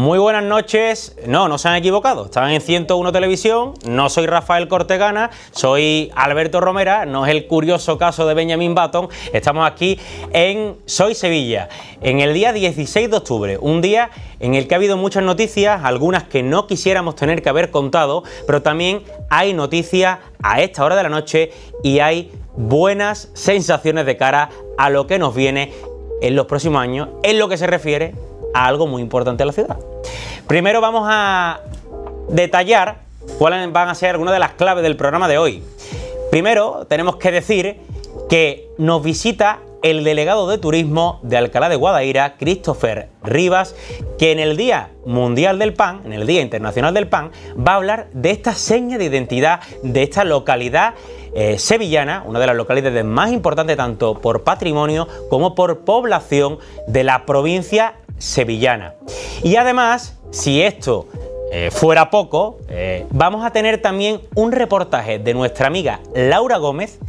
Muy buenas noches. No, no se han equivocado. Estaban en 101 Televisión. No soy Rafael Cortegana, soy Alberto Romera. No es el curioso caso de Benjamin Button. Estamos aquí en Soy Sevilla, en el día 16 de octubre. Un día en el que ha habido muchas noticias, algunas que no quisiéramos tener que haber contado, pero también hay noticias a esta hora de la noche y hay buenas sensaciones de cara a lo que nos viene en los próximos años en lo que se refiere algo muy importante a la ciudad. Primero vamos a detallar cuáles van a ser algunas de las claves del programa de hoy. Primero tenemos que decir que nos visita el delegado de turismo de Alcalá de Guadaira, Christopher Rivas, que en el Día Mundial del Pan, en el Día Internacional del Pan, va a hablar de esta seña de identidad de esta localidad eh, sevillana, una de las localidades más importantes tanto por patrimonio como por población de la provincia sevillana. Y además, si esto eh, fuera poco, eh, vamos a tener también un reportaje de nuestra amiga Laura Gómez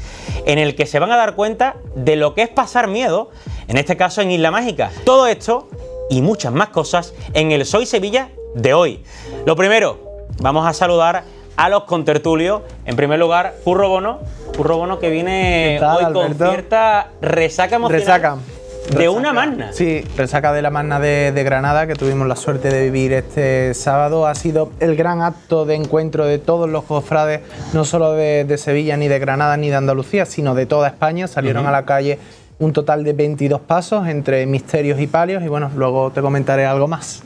en el que se van a dar cuenta de lo que es pasar miedo, en este caso en Isla Mágica. Todo esto y muchas más cosas en el Soy Sevilla de hoy. Lo primero, vamos a saludar a los contertulios. En primer lugar, Curro Bono. Curro Bono que viene hoy con cierta resaca emocional. Resaca ¿De una magna? Sí, resaca de la magna de, Granada, que tuvimos la suerte de vivir este sábado. Ha sido el gran acto de encuentro de todos los cofrades, no solo de, Sevilla, ni de Granada, ni de Andalucía, sino de toda España. Salieron a la calle un total de 22 pasos entre misterios y palios. Y bueno, luego te comentaré algo más.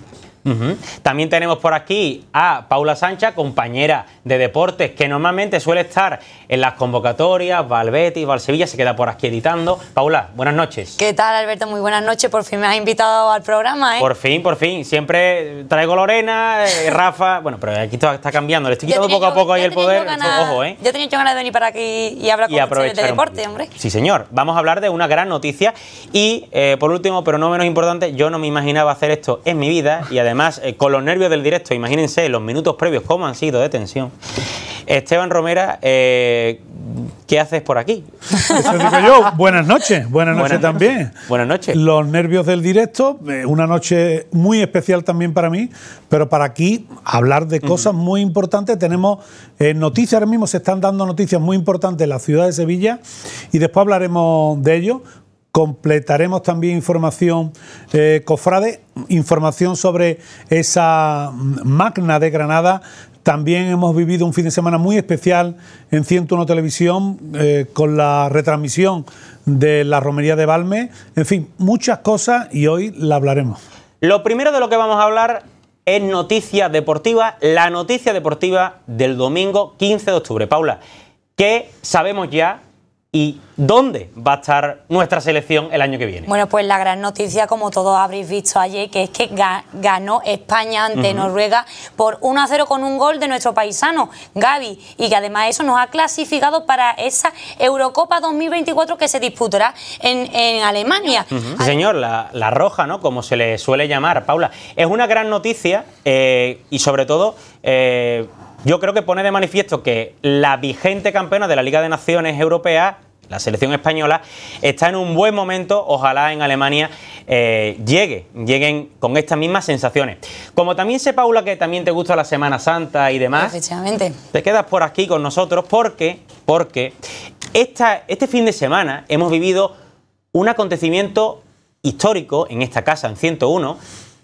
También tenemos por aquí a Paula Sancha, compañera de deportes, que normalmente suele estar en las convocatorias, va al se queda por aquí editando. Paula, buenas noches. ¿Qué tal, Alberto? Muy buenas noches, por fin me has invitado al programa, ¿eh? Por fin, por fin. Siempre traigo Lorena, eh, Rafa, bueno, pero aquí todo está cambiando, le estoy quitando poco a poco ahí el poder. Ojo, ¿eh? Yo tenía ganas de venir para aquí y hablar con ustedes de deporte, hombre. Sí, señor. Vamos a hablar de una gran noticia y, eh, por último, pero no menos importante, yo no me imaginaba hacer esto en mi vida y además eh, con los nervios del directo, imagínense los minutos previos cómo han sido de tensión. Esteban Romera... Eh, ¿qué haces por aquí? buenas noches, buenas noches también. Buenas noches. Los nervios del directo, eh, una noche muy especial también para mí, pero para aquí hablar de cosas muy importantes. Tenemos eh, noticias, ahora mismo se están dando noticias muy importantes en la ciudad de Sevilla y después hablaremos de ello, completaremos también información, eh, cofrade, información sobre esa magna de Granada también hemos vivido un fin de semana muy especial en 101 Televisión eh, con la retransmisión de la romería de Balme. En fin, muchas cosas y hoy la hablaremos. Lo primero de lo que vamos a hablar es noticia deportiva, la noticia deportiva del domingo 15 de octubre. Paula, ¿qué sabemos ya y dónde va a estar nuestra selección el año que viene. Bueno, pues la gran noticia, como todos habréis visto ayer, que es que ganó España ante Noruega por 1 a 0 con un gol de nuestro paisano Gaby y que además eso nos ha clasificado para esa Eurocopa 2024 que se disputará en, Alemania. señor, la, roja, ¿no? Como se le suele llamar, Paula. Es una gran noticia eh, y sobre todo... Eh, yo creo que pone de manifiesto que la vigente campeona de la Liga de Naciones Europea la selección española está en un buen momento, ojalá en Alemania eh, llegue, lleguen con estas mismas sensaciones. Como también sé, Paula, que también te gusta la Semana Santa y demás, te quedas por aquí con nosotros porque, porque este fin de semana hemos vivido un acontecimiento histórico en esta casa, en 101.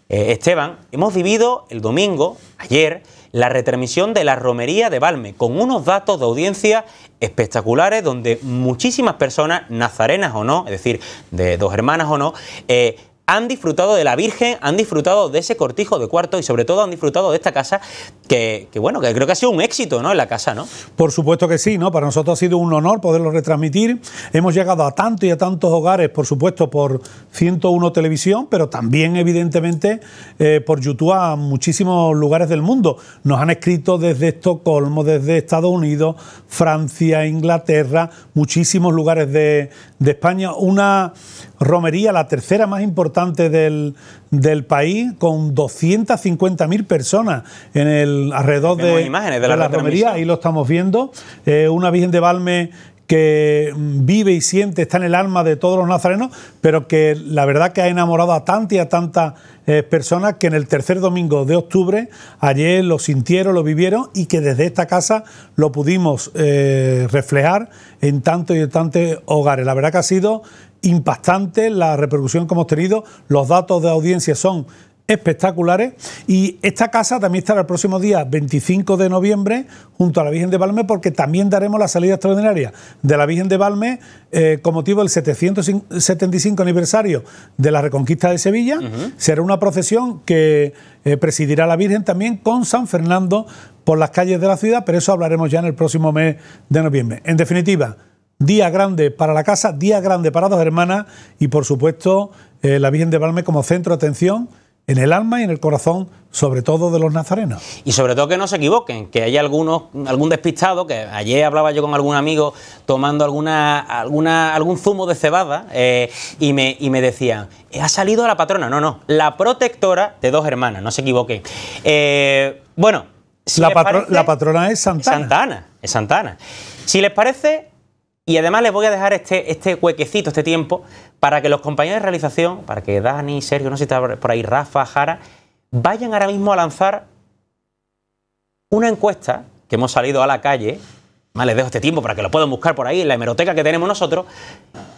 Eh, Esteban, hemos vivido el domingo, ayer, la retransmisión de la romería de Balme, con unos datos de audiencia espectaculares donde muchísimas personas, nazarenas o no, es decir, de dos hermanas o no, eh, han disfrutado de la Virgen, han disfrutado de ese cortijo de cuarto y sobre todo han disfrutado de esta casa que, bueno, que creo que ha sido un éxito, ¿no? En la casa, ¿no? Por supuesto que sí, ¿no? Para nosotros ha sido un honor poderlo retransmitir. Hemos llegado a tantos y a tantos hogares, por supuesto, por 101 Televisión, pero también, evidentemente, eh, por YouTube a muchísimos lugares del mundo. Nos han escrito desde Estocolmo, desde Estados Unidos, Francia, Inglaterra, muchísimos lugares de, de España, una romería, la tercera más importante del, del país, con 250.000 personas en el alrededor de, la, romería, ahí lo estamos viendo, eh, una Virgen de Valme que vive y siente, está en el alma de todos los nazarenos, pero que la verdad que ha enamorado a tantas y a tantas eh, personas que en el tercer domingo de octubre, ayer lo sintieron, lo vivieron y que desde esta casa lo pudimos eh, reflejar en tantos y tantos hogares. La verdad que ha sido impactante la repercusión que hemos tenido, los datos de audiencia son espectaculares. Y esta casa también estará el próximo día 25 de noviembre junto a la Virgen de Valme, porque también daremos la salida extraordinaria de la Virgen de Valme eh, con motivo del 775 aniversario de la Reconquista de Sevilla. Será una procesión que eh, presidirá la Virgen también con San Fernando por las calles de la ciudad, pero eso hablaremos ya en el próximo mes de noviembre. En definitiva, día grande para la casa, día grande para dos hermanas y por supuesto eh, la Virgen de Valme como centro de atención en el alma y en el corazón, sobre todo de los nazarenos. Y sobre todo que no se equivoquen, que hay algunos, algún despistado, que ayer hablaba yo con algún amigo tomando alguna, alguna, algún zumo de cebada eh, y, me, y me decían, ha salido la patrona, no, no, la protectora de dos hermanas, no se equivoquen. Eh, bueno, la, la, patrona es Santana. Santana, es Santana. Si les parece, y además les voy a dejar este, este huequecito, este tiempo, para que los compañeros de realización, para que Dani, Sergio, no sé si está por ahí, Rafa, Jara, vayan ahora mismo a lanzar una encuesta que hemos salido a la calle. les dejo este tiempo para que lo puedan buscar por ahí en la hemeroteca que tenemos nosotros,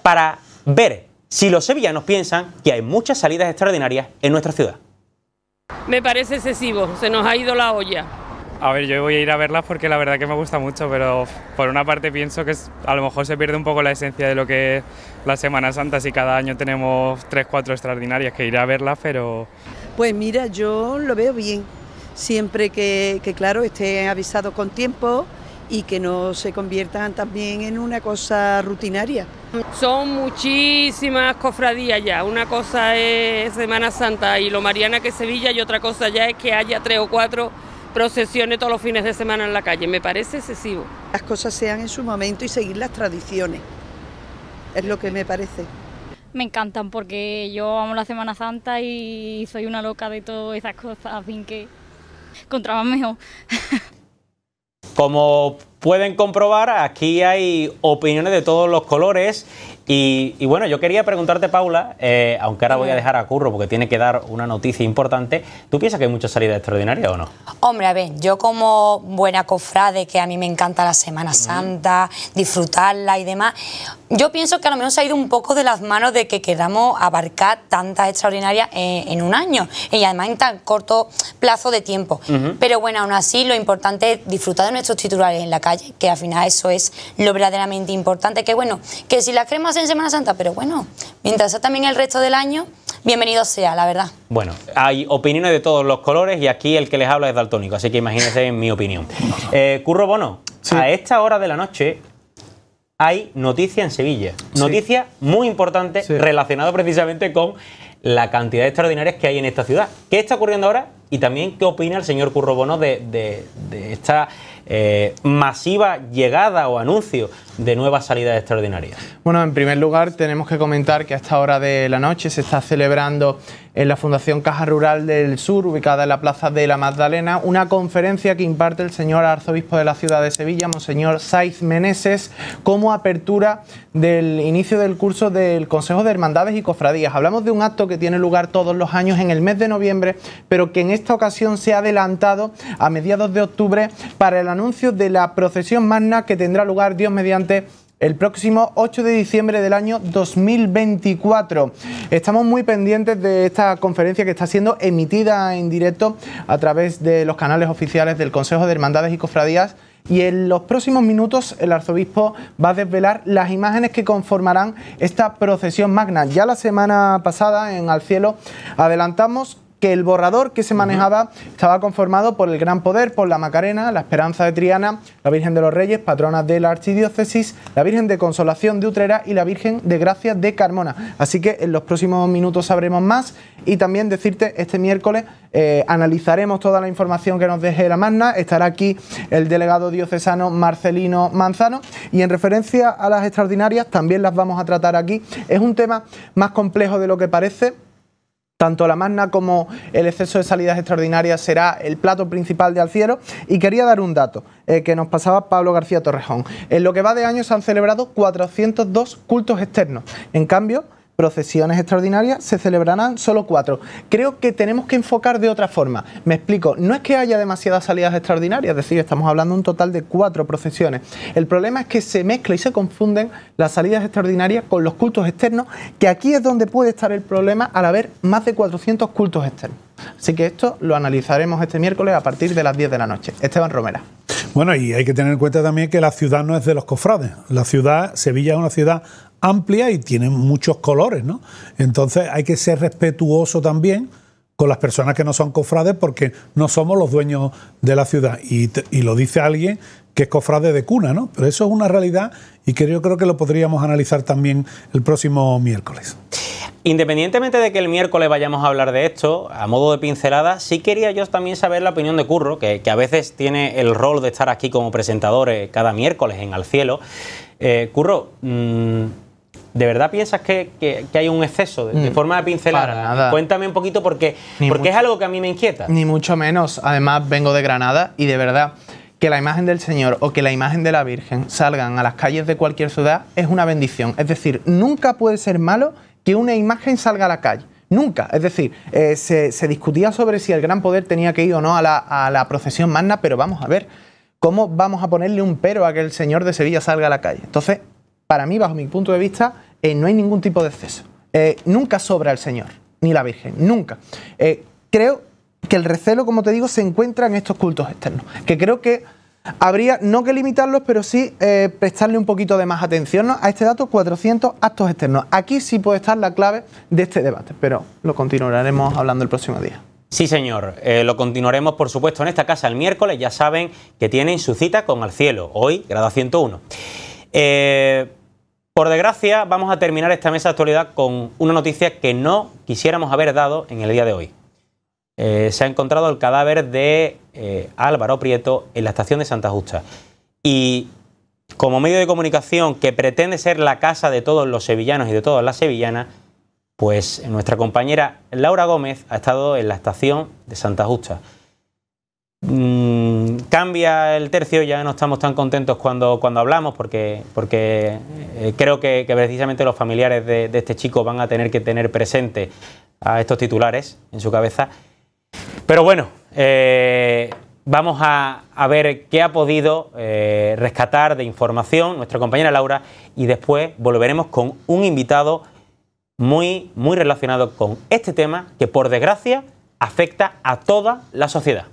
para ver si los sevillanos piensan que hay muchas salidas extraordinarias en nuestra ciudad. Me parece excesivo, se nos ha ido la olla. A ver, yo voy a ir a verlas porque la verdad que me gusta mucho, pero por una parte pienso que a lo mejor se pierde un poco la esencia de lo que es la Semana Santa, si cada año tenemos tres, cuatro extraordinarias que ir a verlas, pero... Pues mira, yo lo veo bien, siempre que, claro, estén avisado con tiempo y que no se conviertan también en una cosa rutinaria. Son muchísimas cofradías ya, una cosa es Semana Santa y lo Mariana que Sevilla y otra cosa ya es que haya tres o cuatro procesiones todos los fines de semana en la calle. Me parece excesivo. Las cosas sean en su momento y seguir las tradiciones. Es lo que me parece. Me encantan porque yo amo la Semana Santa y soy una loca de todas esas cosas, así que más mejor. Como pueden comprobar, aquí hay opiniones de todos los colores y, bueno, yo quería preguntarte, Paula, eh, aunque ahora voy a dejar a Curro porque tiene que dar una noticia importante, ¿tú piensas que hay muchas salidas extraordinarias o no? Hombre, a ver, yo como buena cofrade, que a mí me encanta la Semana Santa, disfrutarla y demás, yo pienso que a lo menos ha ido un poco de las manos de que queramos abarcar tantas extraordinarias eh, en, un año y además en tan corto plazo de tiempo. Pero bueno, aún así lo importante es disfrutar de nuestros titulares en la calle, que al final eso es lo verdaderamente importante. Que bueno, que si las cremas en Semana Santa, pero bueno, mientras sea también el resto del año, bienvenido sea, la verdad. Bueno, hay opiniones de todos los colores y aquí el que les habla es daltónico, así que imagínense mi opinión. Eh, Curro Bono, a esta hora de la noche hay noticia en Sevilla. Noticia muy importante relacionada precisamente con la cantidad de extraordinarias que hay en esta ciudad. ¿Qué está ocurriendo ahora? Y también qué opina el señor Curro Bono de, esta eh, masiva llegada o anuncio de nuevas salidas extraordinarias. Bueno, en primer lugar tenemos que comentar que a esta hora de la noche se está celebrando en la Fundación Caja Rural del Sur, ubicada en la Plaza de la Magdalena, una conferencia que imparte el señor arzobispo de la ciudad de Sevilla, Monseñor Saiz Meneses, como apertura del inicio del curso del Consejo de Hermandades y Cofradías. Hablamos de un acto que tiene lugar todos los años en el mes de noviembre, pero que en esta ocasión se ha adelantado a mediados de octubre para el anuncio de la procesión magna que tendrá lugar Dios mediante el próximo 8 de diciembre del año 2024. Estamos muy pendientes de esta conferencia que está siendo emitida en directo a través de los canales oficiales del Consejo de Hermandades y Cofradías y en los próximos minutos el arzobispo va a desvelar las imágenes que conformarán esta procesión magna. Ya la semana pasada en Al Cielo adelantamos que el borrador que se manejaba estaba conformado por el Gran Poder, por la Macarena, la Esperanza de Triana, la Virgen de los Reyes, patrona de la Archidiócesis, la Virgen de Consolación de Utrera y la Virgen de Gracia de Carmona. Así que en los próximos minutos sabremos más y también decirte, este miércoles eh, analizaremos toda la información que nos deje la Magna, estará aquí el delegado diocesano Marcelino Manzano y en referencia a las extraordinarias también las vamos a tratar aquí. Es un tema más complejo de lo que parece tanto la magna como el exceso de salidas extraordinarias será el plato principal de Alciero... Y quería dar un dato eh, que nos pasaba Pablo García Torrejón. En lo que va de año se han celebrado 402 cultos externos. En cambio, procesiones extraordinarias se celebrarán solo cuatro. Creo que tenemos que enfocar de otra forma. Me explico, no es que haya demasiadas salidas extraordinarias, es decir, estamos hablando un total de cuatro procesiones. El problema es que se mezcla y se confunden las salidas extraordinarias con los cultos externos, que aquí es donde puede estar el problema al haber más de 400 cultos externos. Así que esto lo analizaremos este miércoles a partir de las 10 de la noche. Esteban Romera. Bueno, y hay que tener en cuenta también que la ciudad no es de los cofrades. La ciudad, Sevilla es una ciudad amplia y tiene muchos colores, ¿no? Entonces hay que ser respetuoso también con las personas que no son cofrades porque no somos los dueños de la ciudad. Y, lo dice alguien que es cofrade de cuna, ¿no? Pero eso es una realidad y que yo creo que lo podríamos analizar también el próximo miércoles. Independientemente de que el miércoles vayamos a hablar de esto, a modo de pincelada, sí quería yo también saber la opinión de Curro, que, que a veces tiene el rol de estar aquí como presentador cada miércoles en Al Cielo. Eh, Curro, mm, ¿De verdad piensas que, hay un exceso de, mm. forma de pincelada? Cuéntame un poquito porque, porque es algo que a mí me inquieta. Ni mucho menos. Además, vengo de Granada y de verdad que la imagen del Señor o que la imagen de la Virgen salgan a las calles de cualquier ciudad es una bendición. Es decir, nunca puede ser malo que una imagen salga a la calle. Nunca. Es decir, eh, se, discutía sobre si el gran poder tenía que ir o no a la, a la procesión magna, pero vamos a ver. ¿Cómo vamos a ponerle un pero a que el señor de Sevilla salga a la calle? Entonces, para mí, bajo mi punto de vista, eh, no hay ningún tipo de exceso. Eh, nunca sobra el Señor, ni la Virgen, nunca. Eh, creo que el recelo, como te digo, se encuentra en estos cultos externos, que creo que habría, no que limitarlos, pero sí prestarle un poquito de más atención a este dato, 400 actos externos. Aquí sí puede estar la clave de este debate, pero lo continuaremos hablando el próximo día. Sí, señor. lo continuaremos, por supuesto, en esta casa el miércoles. Ya saben que tienen su cita con el cielo, hoy, grado 101. Eh, por desgracia, vamos a terminar esta mesa de actualidad con una noticia que no quisiéramos haber dado en el día de hoy. Eh, se ha encontrado el cadáver de eh, Álvaro Prieto en la estación de Santa Justa. Y como medio de comunicación que pretende ser la casa de todos los sevillanos y de todas las sevillanas, pues nuestra compañera Laura Gómez ha estado en la estación de Santa Justa. Mm, cambia el tercio, ya no estamos tan contentos cuando, cuando hablamos, porque, porque eh, creo que, precisamente los familiares de, este chico van a tener que tener presente a estos titulares en su cabeza. Pero bueno, eh, vamos a, ver qué ha podido eh, rescatar de información nuestra compañera Laura y después volveremos con un invitado muy, muy relacionado con este tema que por desgracia afecta a toda la sociedad.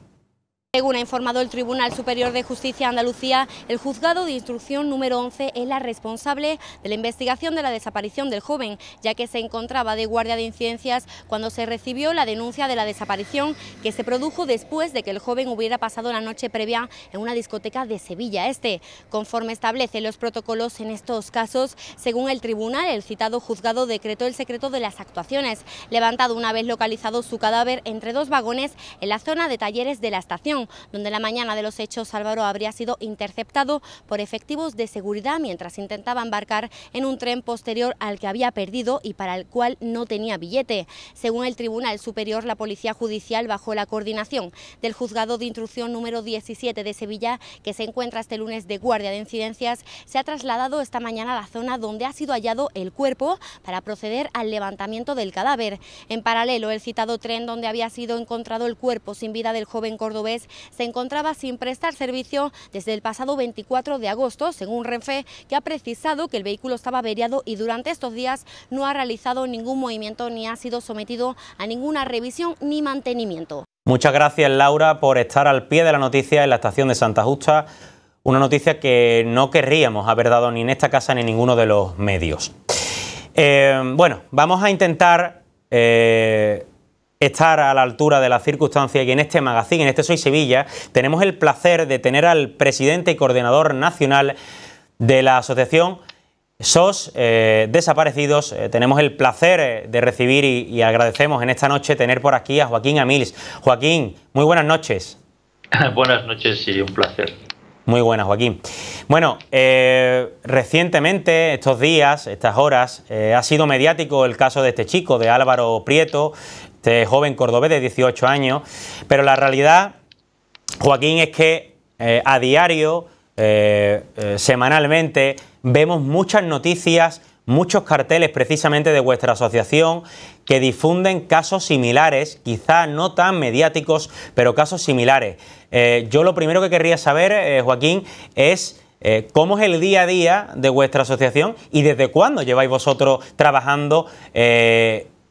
Según ha informado el Tribunal Superior de Justicia de Andalucía, el juzgado de instrucción número 11 es la responsable de la investigación de la desaparición del joven, ya que se encontraba de guardia de incidencias cuando se recibió la denuncia de la desaparición que se produjo después de que el joven hubiera pasado la noche previa en una discoteca de Sevilla Este. Conforme establecen los protocolos en estos casos, según el tribunal, el citado juzgado decretó el secreto de las actuaciones, levantado una vez localizado su cadáver entre dos vagones en la zona de talleres de la estación donde la mañana de los hechos Álvaro habría sido interceptado por efectivos de seguridad mientras intentaba embarcar en un tren posterior al que había perdido y para el cual no tenía billete. Según el Tribunal Superior, la Policía Judicial, bajo la coordinación del Juzgado de Instrucción número 17 de Sevilla, que se encuentra este lunes de guardia de incidencias, se ha trasladado esta mañana a la zona donde ha sido hallado el cuerpo para proceder al levantamiento del cadáver. En paralelo, el citado tren donde había sido encontrado el cuerpo sin vida del joven cordobés se encontraba sin prestar servicio desde el pasado 24 de agosto, según Renfe, que ha precisado que el vehículo estaba averiado y durante estos días no ha realizado ningún movimiento ni ha sido sometido a ninguna revisión ni mantenimiento. Muchas gracias Laura por estar al pie de la noticia en la estación de Santa Justa, una noticia que no querríamos haber dado ni en esta casa ni en ninguno de los medios. Eh, bueno, vamos a intentar eh, estar a la altura de la circunstancia... y en este magazine, en este Soy Sevilla, tenemos el placer de tener al presidente y coordinador nacional de la asociación SOS eh, Desaparecidos. Eh, tenemos el placer eh, de recibir y, agradecemos en esta noche tener por aquí a Joaquín Amils. Joaquín, muy buenas noches. buenas noches y un placer. Muy buenas, Joaquín. Bueno, recientemente, estos días, estas horas, ha sido mediático el caso de este chico, de Álvaro Prieto, este joven cordobés de 18 años, pero la realidad, Joaquín, es que eh, a diario, eh, eh, semanalmente, vemos muchas noticias, muchos carteles precisamente de vuestra asociación que difunden casos similares, quizá no tan mediáticos, pero casos similares. yo lo primero que querría saber, Joaquín, es cómo es el día a día de vuestra asociación y desde cuándo lleváis vosotros trabajando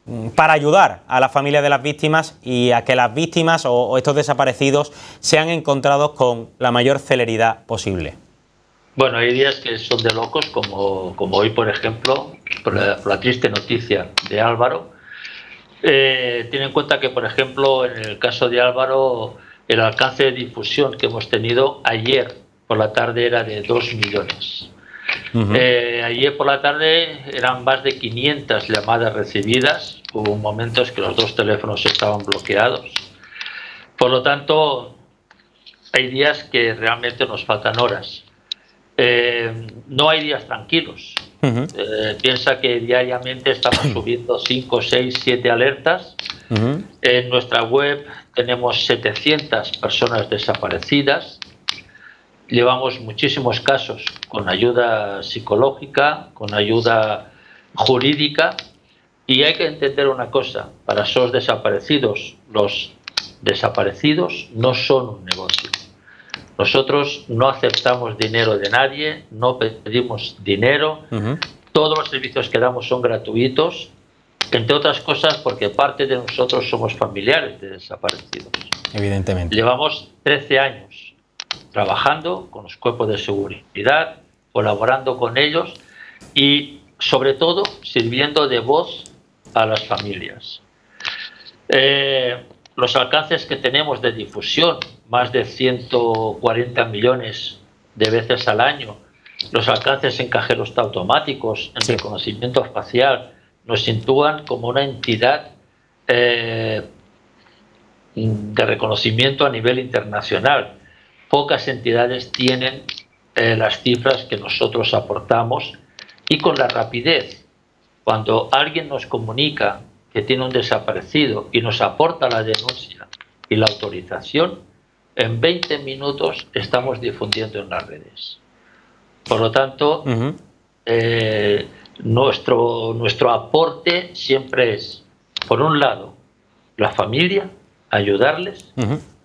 Mm, para ayudar a las familias de las víctimas y a que las víctimas o, estos desaparecidos sean encontrados con la mayor celeridad posible. Bueno, hay días que son de locos, como, hoy, por ejemplo, por la, triste noticia de Álvaro. Eh, en cuenta que, por ejemplo, en el caso de Álvaro, el alcance de difusión que hemos tenido ayer por la tarde era de 2 millones. Eh, ayer por la tarde eran más de 500 llamadas recibidas. Hubo momentos que los dos teléfonos estaban bloqueados. Por lo tanto, hay días que realmente nos faltan horas. Eh, no hay días tranquilos. Eh, piensa que diariamente estamos subiendo 5, 6, 7 alertas. En nuestra web tenemos 700 personas desaparecidas llevamos muchísimos casos con ayuda psicológica, con ayuda jurídica, y hay que entender una cosa, para esos desaparecidos, los desaparecidos no son un negocio. Nosotros no aceptamos dinero de nadie, no pedimos dinero, todos los servicios que damos son gratuitos, entre otras cosas porque parte de nosotros somos familiares de desaparecidos. Evidentemente. Llevamos 13 años trabajando con los cuerpos de seguridad, colaborando con ellos y sobre todo sirviendo de voz a las familias. Eh, los alcances que tenemos de difusión, más de 140 millones de veces al año, los alcances en cajeros automáticos, en reconocimiento facial, nos sitúan como una entidad eh, de reconocimiento a nivel internacional pocas entidades tienen eh, las cifras que nosotros aportamos y con la rapidez. Cuando alguien nos comunica que tiene un desaparecido y nos aporta la denuncia y la autorización, en 20 minutos estamos difundiendo en las redes. Por lo tanto, eh, nuestro, nuestro aporte siempre es, por un lado, la familia, ayudarles,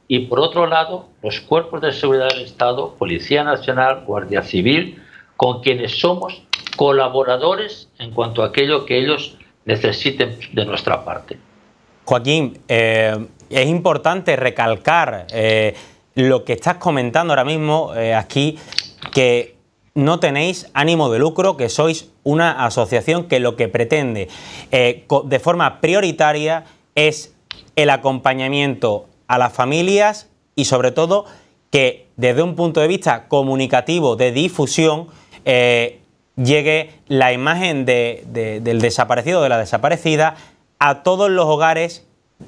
y por otro lado los cuerpos de seguridad del Estado, Policía Nacional, Guardia Civil, con quienes somos colaboradores en cuanto a aquello que ellos necesiten de nuestra parte. Joaquín, eh, es importante recalcar eh, lo que estás comentando ahora mismo eh, aquí, que no tenéis ánimo de lucro, que sois una asociación que lo que pretende de forma prioritaria es el acompañamiento a las familias y sobre todo que desde un punto de vista comunicativo, de difusión, eh, llegue la imagen del desaparecido de la desaparecida a todos los hogares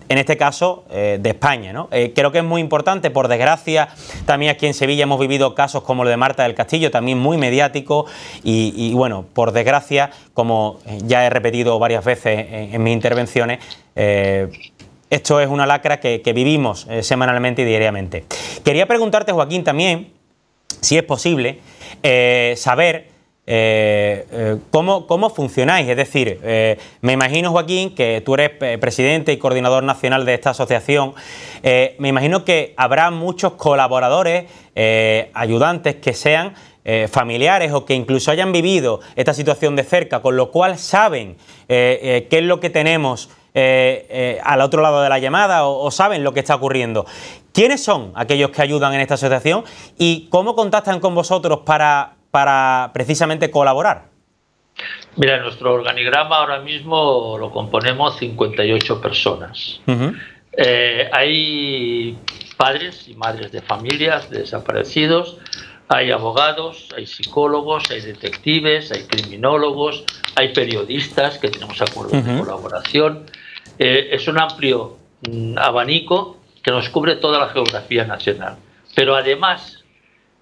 en este caso eh, de España. Eh, creo que es muy importante, por desgracia, también aquí en Sevilla hemos vivido casos como el de Marta del Castillo, también muy mediático y, bueno, por desgracia, como ya he repetido varias veces en, mis intervenciones, esto es una lacra que, vivimos eh, semanalmente y diariamente. Quería preguntarte, Joaquín, también, si es posible, eh, saber eh, cómo, cómo, funcionáis. Es decir, me imagino, Joaquín, que tú eres presidente y coordinador nacional de esta asociación. me imagino que habrá muchos colaboradores, ayudantes que sean familiares o que incluso hayan vivido esta situación de cerca, con lo cual saben qué es lo que tenemos eh, eh, al otro lado de la llamada o, saben lo que está ocurriendo. ¿Quiénes son aquellos que ayudan en esta asociación y cómo contactan con vosotros para, precisamente colaborar? Mira, nuestro organigrama ahora mismo lo componemos 58 personas. Eh, hay padres y madres de familias de desaparecidos, hay abogados, hay psicólogos, hay detectives, hay criminólogos, hay periodistas que tenemos acuerdos de colaboración. Eh, es un amplio mm, abanico que nos cubre toda la geografía nacional. Pero además,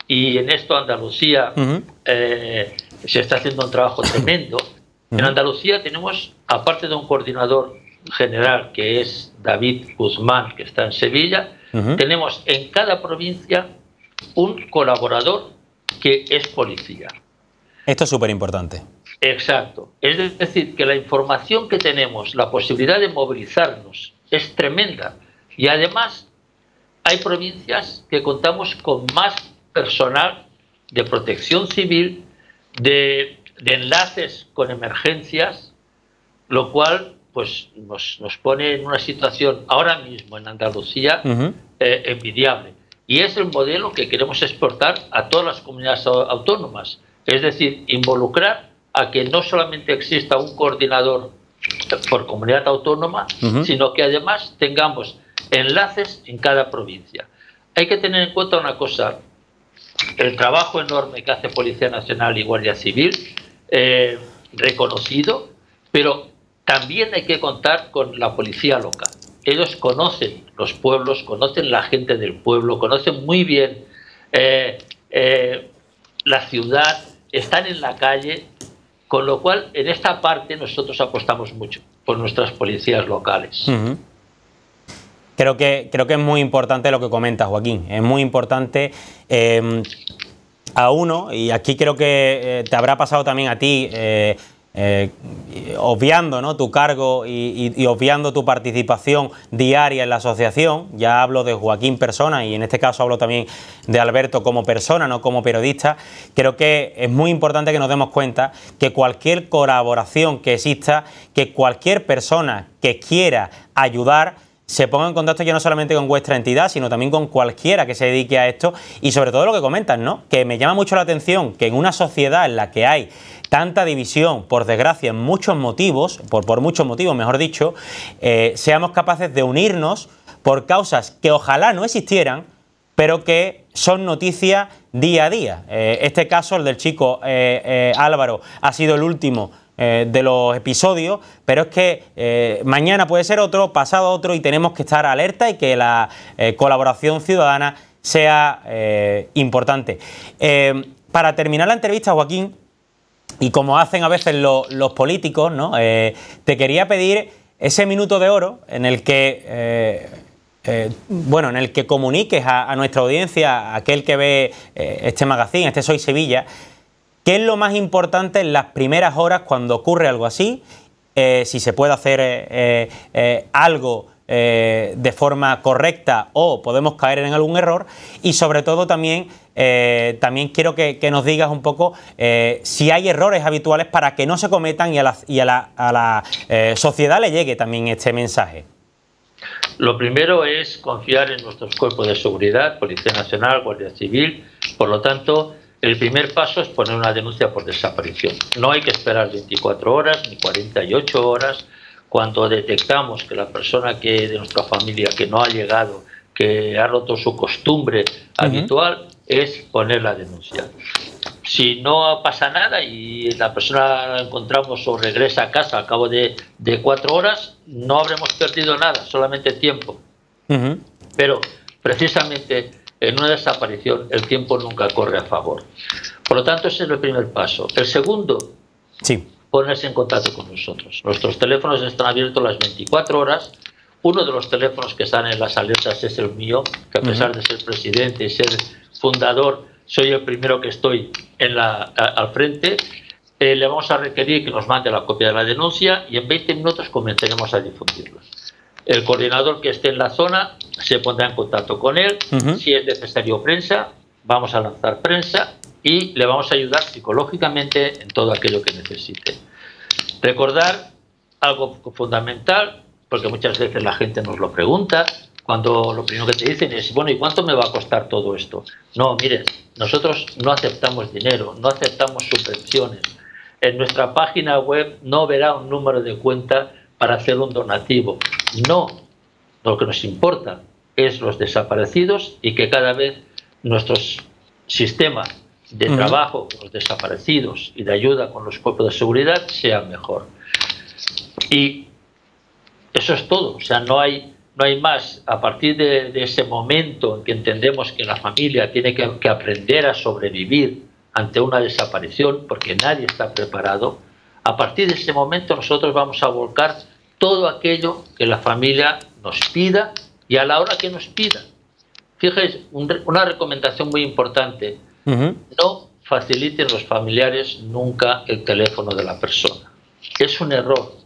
y en esto Andalucía eh, se está haciendo un trabajo tremendo, en Andalucía tenemos, aparte de un coordinador general que es David Guzmán, que está en Sevilla, tenemos en cada provincia un colaborador que es policía. Esto es súper importante. Exacto. Es decir, que la información que tenemos, la posibilidad de movilizarnos, es tremenda. Y además, hay provincias que contamos con más personal de protección civil, de, enlaces con emergencias, lo cual pues nos, pone en una situación ahora mismo en Andalucía eh, envidiable. Y es el modelo que queremos exportar a todas las comunidades autónomas, es decir, involucrar a que no solamente exista un coordinador por comunidad autónoma, sino que además tengamos enlaces en cada provincia. Hay que tener en cuenta una cosa, el trabajo enorme que hace Policía Nacional y Guardia Civil, eh, reconocido, pero también hay que contar con la policía local. Ellos conocen los pueblos, conocen la gente del pueblo, conocen muy bien eh, eh, la ciudad, están en la calle con lo cual, en esta parte nosotros apostamos mucho por nuestras policías locales. Creo que, creo que es muy importante lo que comenta Joaquín. Es muy importante eh, a uno, y aquí creo que eh, te habrá pasado también a ti, eh, eh, obviando tu cargo y, obviando tu participación diaria en la asociación, ya hablo de Joaquín persona y en este caso hablo también de Alberto como persona, no como periodista, creo que es muy importante que nos demos cuenta que cualquier colaboración que exista, que cualquier persona que quiera ayudar, se ponga en contacto ya no solamente con vuestra entidad, sino también con cualquiera que se dedique a esto y sobre todo lo que comentan, ¿no? Que me llama mucho la atención que en una sociedad en la que hay tanta división, por desgracia, en muchos motivos, por, por muchos motivos, mejor dicho, eh, seamos capaces de unirnos por causas que ojalá no existieran, pero que son noticias día a día. Eh, este caso, el del chico eh, Álvaro, ha sido el último de los episodios, pero es que mañana puede ser otro, pasado otro y tenemos que estar alerta y que la colaboración ciudadana sea importante. para terminar la entrevista, Joaquín, y como hacen a veces los políticos, ¿no? Eh, te quería pedir ese minuto de oro en el que, eh, eh, bueno, en el que comuniques a, a, nuestra audiencia, a aquel que ve este magazine, este Soy Sevilla, qué es lo más importante en las primeras horas cuando ocurre algo así, si se puede hacer algo. de forma correcta o podemos caer en algún error y sobre todo también eh, también quiero que, nos digas un poco eh, si hay errores habituales para que no se cometan y a la, eh, sociedad le llegue también este mensaje. Lo primero es confiar en nuestros cuerpos de seguridad, Policía Nacional, Guardia Civil. Por lo tanto, el primer paso es poner una denuncia por desaparición. No hay que esperar 24 horas ni 48 horas. Cuando detectamos que la persona que de nuestra familia que no ha llegado, que ha roto su costumbre habitual, es poner la denuncia. Si no pasa nada y la persona la encontramos o regresa a casa al cabo de, de cuatro horas, no habremos perdido nada, solamente tiempo. Pero precisamente en una desaparición el tiempo nunca corre a favor. Por lo tanto, ese es el primer paso. El segundo, sí. ponerse en contacto con nosotros. Nuestros teléfonos están abiertos las 24 horas. Uno de los teléfonos que están en las alertas es el mío, que a pesar de ser presidente y ser fundador, soy el primero que estoy en la, al frente, eh, le vamos a requerir que nos mande la copia de la denuncia y en 20 minutos comenzaremos a difundirlo. El coordinador que esté en la zona se pondrá en contacto con él. Si es necesario prensa, vamos a lanzar prensa y le vamos a ayudar psicológicamente en todo aquello que necesite. Recordar algo fundamental, porque muchas veces la gente nos lo pregunta, cuando lo primero que te dicen es, bueno, ¿y cuánto me va a costar todo esto? No, miren, nosotros no aceptamos dinero, no aceptamos subvenciones. En nuestra página web no verá un número de cuenta para hacer un donativo. No, lo que nos importa es los desaparecidos y que cada vez nuestros sistemas de trabajo con los desaparecidos y de ayuda con los cuerpos de seguridad sea mejor. Y eso es todo, o sea, no hay no hay más. A partir de, ese momento en que entendemos que la familia tiene que, aprender a sobrevivir ante una desaparición, porque nadie está preparado, a partir de ese momento nosotros vamos a volcar todo aquello que la familia nos pida y a la hora que nos pida. Fíjese, una recomendación muy importante, no faciliten los familiares nunca el teléfono de la persona. Es un error,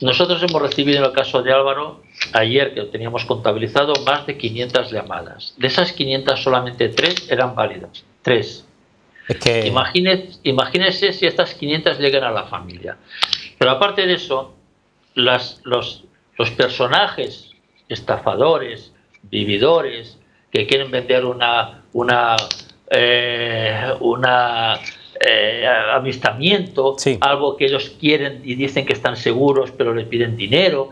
nosotros hemos recibido en el caso de Álvaro, ayer que lo teníamos contabilizado, más de 500 llamadas. De esas 500 solamente tres eran válidas. 3. Es que... Imagínese, si estas 500 llegan a la familia. Pero aparte de eso, las, los, personajes estafadores, vividores, que quieren vender una, una, eh, una eh, amistamiento, algo que ellos quieren y dicen que están seguros, pero les piden dinero.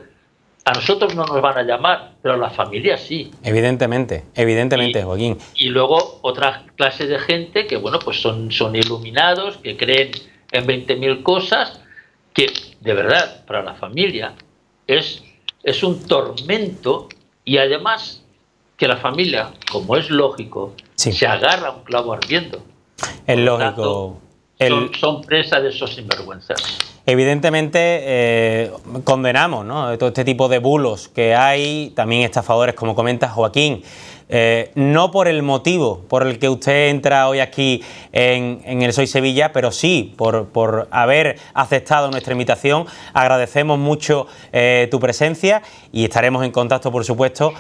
A nosotros no nos van a llamar, pero a la familia sí. Evidentemente, evidentemente, Joaquín. Y luego otra clase de gente que, bueno, pues son, son iluminados, que creen en 20.000 cosas, que de verdad para la familia es, es un tormento y además que la familia, como es lógico, se agarra un clavo ardiendo. Es lógico son, presa de esos sinvergüenzas. Evidentemente, eh, condenamos ¿no? todo este tipo de bulos que hay, también estafadores, como comenta Joaquín. Eh, no por el motivo por el que usted entra hoy aquí en, el Soy Sevilla, pero sí por, haber aceptado nuestra invitación. Agradecemos mucho eh, tu presencia y estaremos en contacto, por supuesto.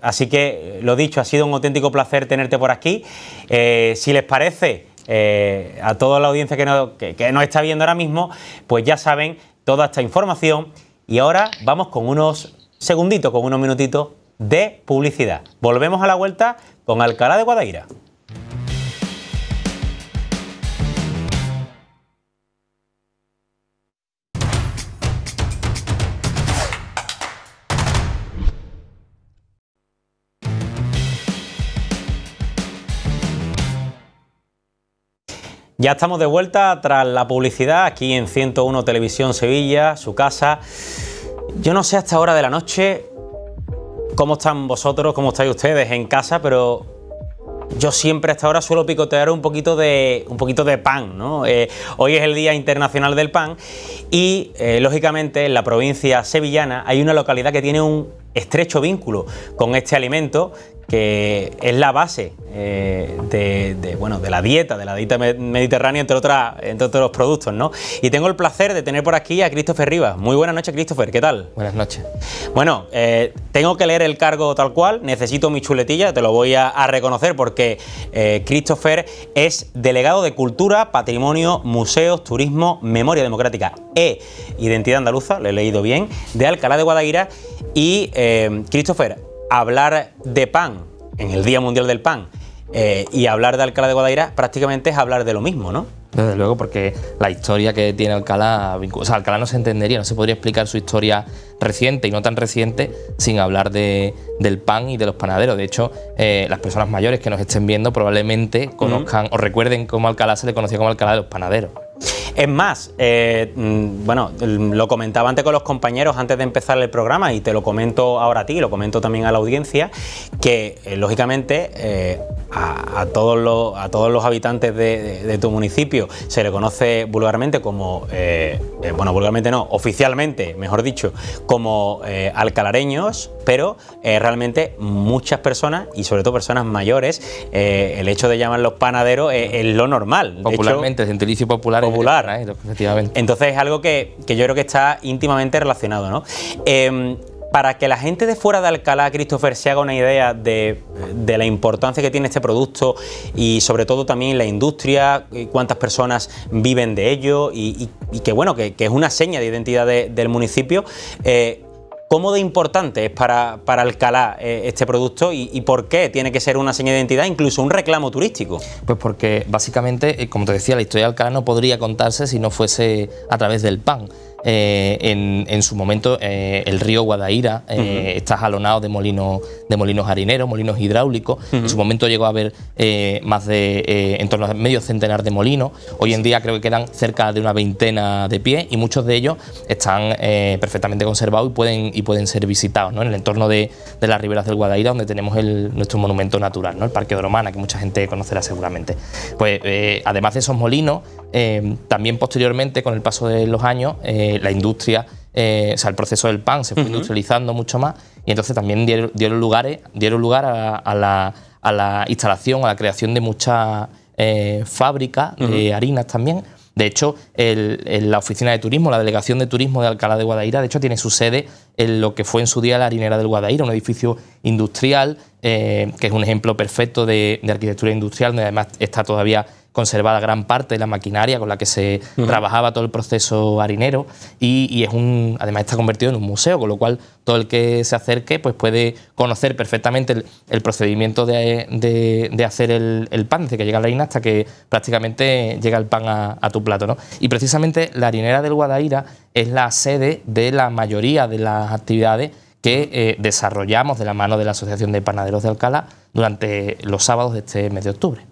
así que, lo dicho, ha sido un auténtico placer tenerte por aquí. si les parece, eh, a toda la audiencia que, no, que nos está viendo ahora mismo, pues ya saben toda esta información. Y ahora vamos con unos segunditos, con unos minutitos de publicidad. Volvemos a la vuelta con Alcalá de Guadaira. Ya estamos de vuelta tras la publicidad aquí en 101 Televisión Sevilla, su casa. Yo no sé hasta hora de la noche cómo están vosotros, cómo estáis ustedes en casa, pero yo siempre hasta ahora suelo picotear un poquito de, un poquito de pan, ¿no? Eh, hoy es el Día Internacional del Pan y, eh, lógicamente, en la provincia sevillana hay una localidad que tiene un estrecho vínculo con este alimento que es la base eh, de, bueno, de la dieta, de la dieta mediterránea, entre, otros productos. ¿no? Y tengo el placer de tener por aquí a Christopher Rivas. Muy buenas noches, Christopher, ¿qué tal? Buenas noches. Bueno, eh, tengo que leer el cargo tal cual, necesito mi chuletilla, te lo voy a, reconocer porque eh, Christopher es delegado de Cultura, Patrimonio, Museos, Turismo, Memoria Democrática e Identidad Andaluza, lo he leído bien, de Alcalá de Guadaira. Y Christopher, hablar de pan en el Día Mundial del Pan eh, y hablar de Alcalá de Guadaira prácticamente es hablar de lo mismo, ¿no? Desde luego, porque la historia que tiene Alcalá, o sea, Alcalá no se entendería, no se podría explicar su historia reciente y no tan reciente sin hablar de, del pan y de los panaderos. De hecho, eh, las personas mayores que nos estén viendo probablemente conozcan o recuerden cómo Alcalá se le conocía como Alcalá de los Panaderos. Es más, eh, mm, bueno, lo comentaba antes con los compañeros antes de empezar el programa y te lo comento ahora a ti, lo comento también a la audiencia, que eh, lógicamente eh, a, todos los, habitantes de, tu municipio se le conoce vulgarmente como, bueno, vulgarmente no, oficialmente, mejor dicho, como alcalareños, pero realmente muchas personas y sobre todo personas mayores, el hecho de llamarlos panaderos es, lo normal. Popularmente, de gentilicio popular. Popular, ¿eh? efectivamente. Entonces es algo que, yo creo que está íntimamente relacionado, ¿no? Em, para que la gente de fuera de Alcalá, Christopher, se haga una idea de, la importancia que tiene este producto y sobre todo también la industria, cuántas personas viven de ello y, que bueno, que, es una seña de identidad del municipio, eh, ¿Cómo de importante es para, Alcalá eh, este producto y, y, por qué tiene que ser una señal de identidad, incluso un reclamo turístico? Pues porque básicamente, eh, como te decía, la historia de Alcalá no podría contarse si no fuese a través del pan. Eh, en, su momento eh, el río Guadaira eh, está jalonado de molinos, de molinos harineros, molinos hidráulicos. En su momento llegó a haber más de en torno a medio centenar de molinos. Hoy en día creo que quedan cerca de una veintena de pies y muchos de ellos están perfectamente conservados y pueden, y pueden ser visitados ¿no? en el entorno de, las riberas del Guadaira, donde tenemos nuestro monumento natural, ¿no? el Parque de Romana, que mucha gente conocerá seguramente. Pues además de esos molinos, también posteriormente, con el paso de los años, eh, la industria, eh, o sea, el proceso del pan se fue industrializando mucho más y entonces también dieron, lugares, dieron lugar eh, a, la, a, la, instalación, a la creación de muchas fábricas de harinas también. De hecho, la oficina de turismo, la delegación de turismo de Alcalá de Guadaira, de hecho, tiene su sede en lo que fue en su día la harinera del Guadaira, un edificio industrial que es un ejemplo perfecto de, de, arquitectura industrial, donde además está todavía conservada gran parte de la maquinaria con la que se trabajaba todo el proceso harinero y, es un, además está convertido en un museo, con lo cual todo el que se acerque pues puede conocer perfectamente el, procedimiento de, hacer el, pan, desde que llega la harina hasta que prácticamente llega el pan a, tu plato. ¿no? Y precisamente la harinera del Guadaira es la sede de la mayoría de las actividades que eh, desarrollamos de la mano de la Asociación de Panaderos de Alcalá durante los sábados de este mes de octubre.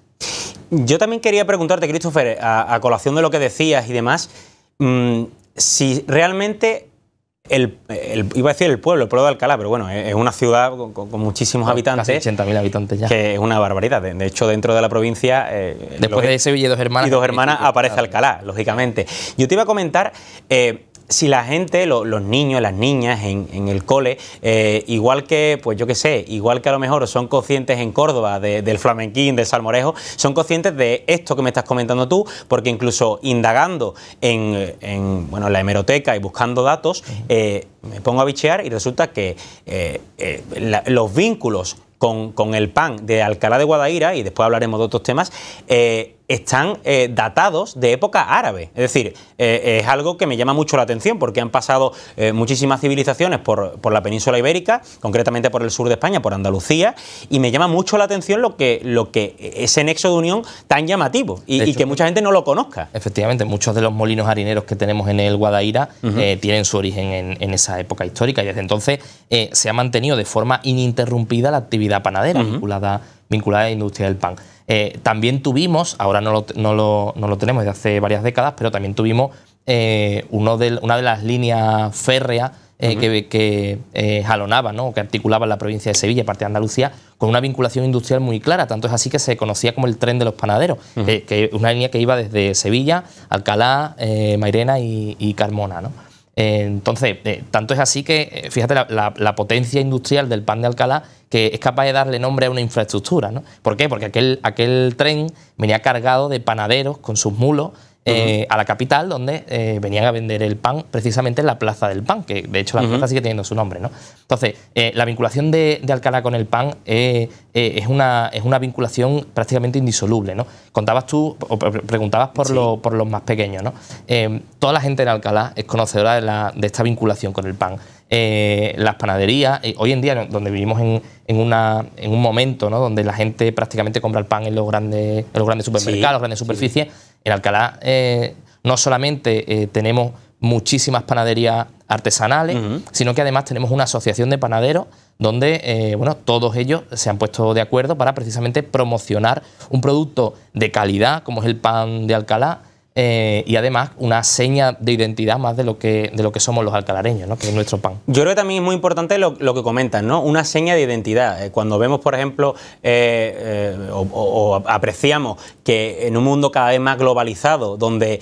Yo también quería preguntarte, Christopher, a, colación de lo que decías y demás, mm, si realmente el, iba a decir el pueblo, el pueblo de Alcalá, pero bueno, es una ciudad con, muchísimos ah, habitantes. 80.000 habitantes ya. Que es una barbaridad. De, hecho, dentro de la provincia. Eh, Después de ese y dos hermanas. Y dos hermanas aparece Alcalá, lógicamente. Yo te iba a comentar. Eh, si la gente, los niños, las niñas en, el cole, eh, igual que, pues yo qué sé, igual que a lo mejor son conscientes en Córdoba del flamenquín, del salmorejo, son conscientes de esto que me estás comentando tú, porque incluso indagando en, bueno, la hemeroteca y buscando datos, eh, me pongo a bichear y resulta que eh, los vínculos con, el pan de Alcalá de Guadaira, y después hablaremos de otros temas, están eh, datados de época árabe. Es decir, eh, es algo que me llama mucho la atención porque han pasado eh, muchísimas civilizaciones por, por, la península ibérica, concretamente por el sur de España, por Andalucía, y me llama mucho la atención lo que, lo que ese nexo de unión tan llamativo y, que mucha gente no lo conozca. Efectivamente, muchos de los molinos harineros que tenemos en el Guadaira tienen su origen en, esa época histórica y desde entonces se ha mantenido de forma ininterrumpida la actividad panadera vinculada vinculada a la industria del pan. Eh, también tuvimos, ahora no lo, no, lo, tenemos desde hace varias décadas, pero también tuvimos eh, uno de, una de las líneas férreas eh, que, que jalonaba, ¿no? que articulaba la provincia de Sevilla, parte de Andalucía, con una vinculación industrial muy clara. Tanto es así que se conocía como el tren de los panaderos, que, una línea que iba desde Sevilla, Alcalá, Mairena y, y Carmona. ¿no? Entonces, eh, tanto es así que, eh, fíjate, la, potencia industrial del pan de Alcalá, que es capaz de darle nombre a una infraestructura. ¿no? ¿Por qué? Porque aquel, aquel tren venía cargado de panaderos con sus mulos eh, a la capital, donde eh, venían a vender el pan precisamente en la Plaza del Pan, que de hecho la plaza sigue teniendo su nombre. ¿no? Entonces, eh, la vinculación de, Alcalá con el pan es una, es, una, vinculación prácticamente indisoluble. ¿no? Contabas tú, o preguntabas por, por los más pequeños. ¿no? toda la gente en Alcalá es conocedora de, esta vinculación con el pan. las panaderías, hoy en día donde vivimos en, en, un momento donde la gente prácticamente compra el pan en los grandes, los grandes supermercados, en las grandes superficies, en Alcalá eh, no solamente eh, tenemos muchísimas panaderías artesanales, sino que además tenemos una asociación de panaderos donde eh, bueno, todos ellos se han puesto de acuerdo para precisamente promocionar un producto de calidad como es el pan de Alcalá, eh, y además una seña de identidad más de lo que, de lo que somos los alcalareños, ¿no? que es nuestro pan. Yo creo que también es muy importante lo, que comentan, ¿no? una seña de identidad. Eh, cuando vemos, por ejemplo, eh, o, apreciamos que en un mundo cada vez más globalizado, donde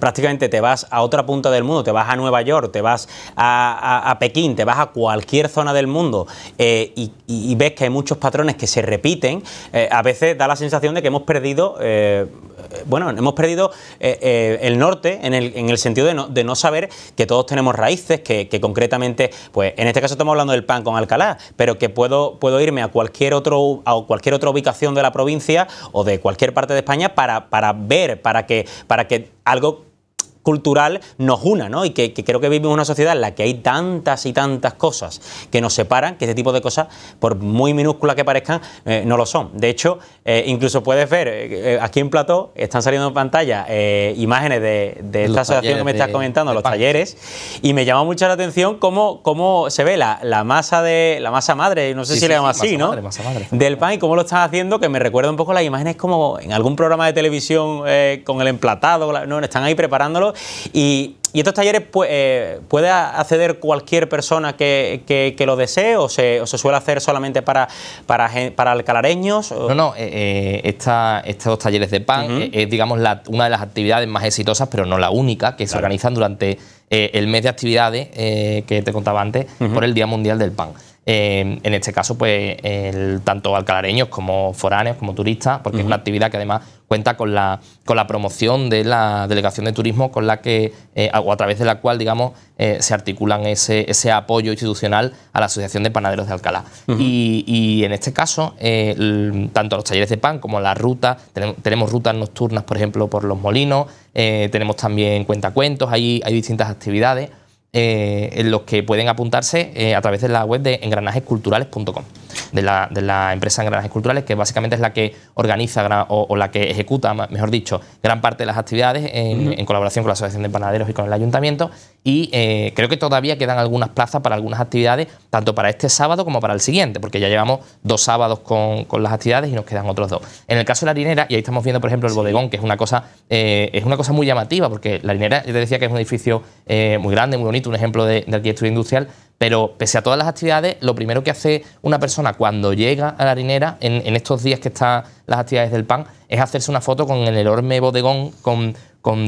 prácticamente te vas a otra punta del mundo, te vas a Nueva York, te vas a, Pekín, te vas a cualquier zona del mundo y, y, ves que hay muchos patrones que se repiten, a veces da la sensación de que hemos perdido bueno, hemos perdido eh, eh, el norte en el, sentido de no, saber que todos tenemos raíces, que, concretamente, pues en este caso estamos hablando del pan con Alcalá, pero que puedo, puedo irme a cualquier, otro, a cualquier otra ubicación de la provincia o de cualquier parte de España para, para ver, para que, para que algo cultural nos una, ¿no? Y que, creo que vivimos en una sociedad en la que hay tantas y tantas cosas que nos separan, que este tipo de cosas, por muy minúsculas que parezcan, eh, no lo son. De hecho, eh, incluso puedes ver, eh, aquí en Plató están saliendo en pantalla imágenes de, esta asociación que me estás comentando, los talleres, y me llama mucho la atención cómo, cómo se ve la, masa de la masa madre, no sé si le llamo así, ¿no? Del pan y cómo lo están haciendo, que me recuerda un poco las imágenes como en algún programa de televisión con el emplatado, no, están ahí preparándolo y, estos talleres eh, puede acceder cualquier persona que, lo desee o se, suele hacer solamente para, alcalareños. No, no, eh, eh, estos talleres de pan es, digamos, una de las actividades más exitosas, pero no la única, que se organizan durante el mes de actividades que te contaba antes por el Día Mundial del Pan. Em, en este caso, pues el, tanto alcalareños como foráneos, como turistas, porque es una actividad que además cuenta con la, con la promoción de la Delegación de Turismo, con la que, eh, o a través de la cual, digamos, eh, se articulan ese, apoyo institucional a la Asociación de Panaderos de Alcalá. y, en este caso, eh, tanto los talleres de pan como la ruta, tenemos, rutas nocturnas, por ejemplo, por los molinos, tenemos también cuentacuentos, hay, hay distintas actividades. Eh, en los que pueden apuntarse eh, a través de la web de engranajesculturales.com, de la, de la, empresa Engranajes Culturales, que básicamente es la que organiza o, la que ejecuta, mejor dicho, gran parte de las actividades en, colaboración con la Asociación de Panaderos y con el Ayuntamiento. Y eh, creo que todavía quedan algunas plazas para algunas actividades tanto para este sábado como para el siguiente, porque ya llevamos dos sábados con, las actividades y nos quedan otros dos. En el caso de la harinera, y ahí estamos viendo, por ejemplo, el bodegón, que es una cosa, eh, es una cosa muy llamativa, porque la harinera, yo te decía que es un edificio eh, muy grande, muy bonito, un ejemplo de, arquitectura industrial, pero pese a todas las actividades, lo primero que hace una persona cuando llega a la harinera, en, estos días que están las actividades del pan, es hacerse una foto con el enorme bodegón, con,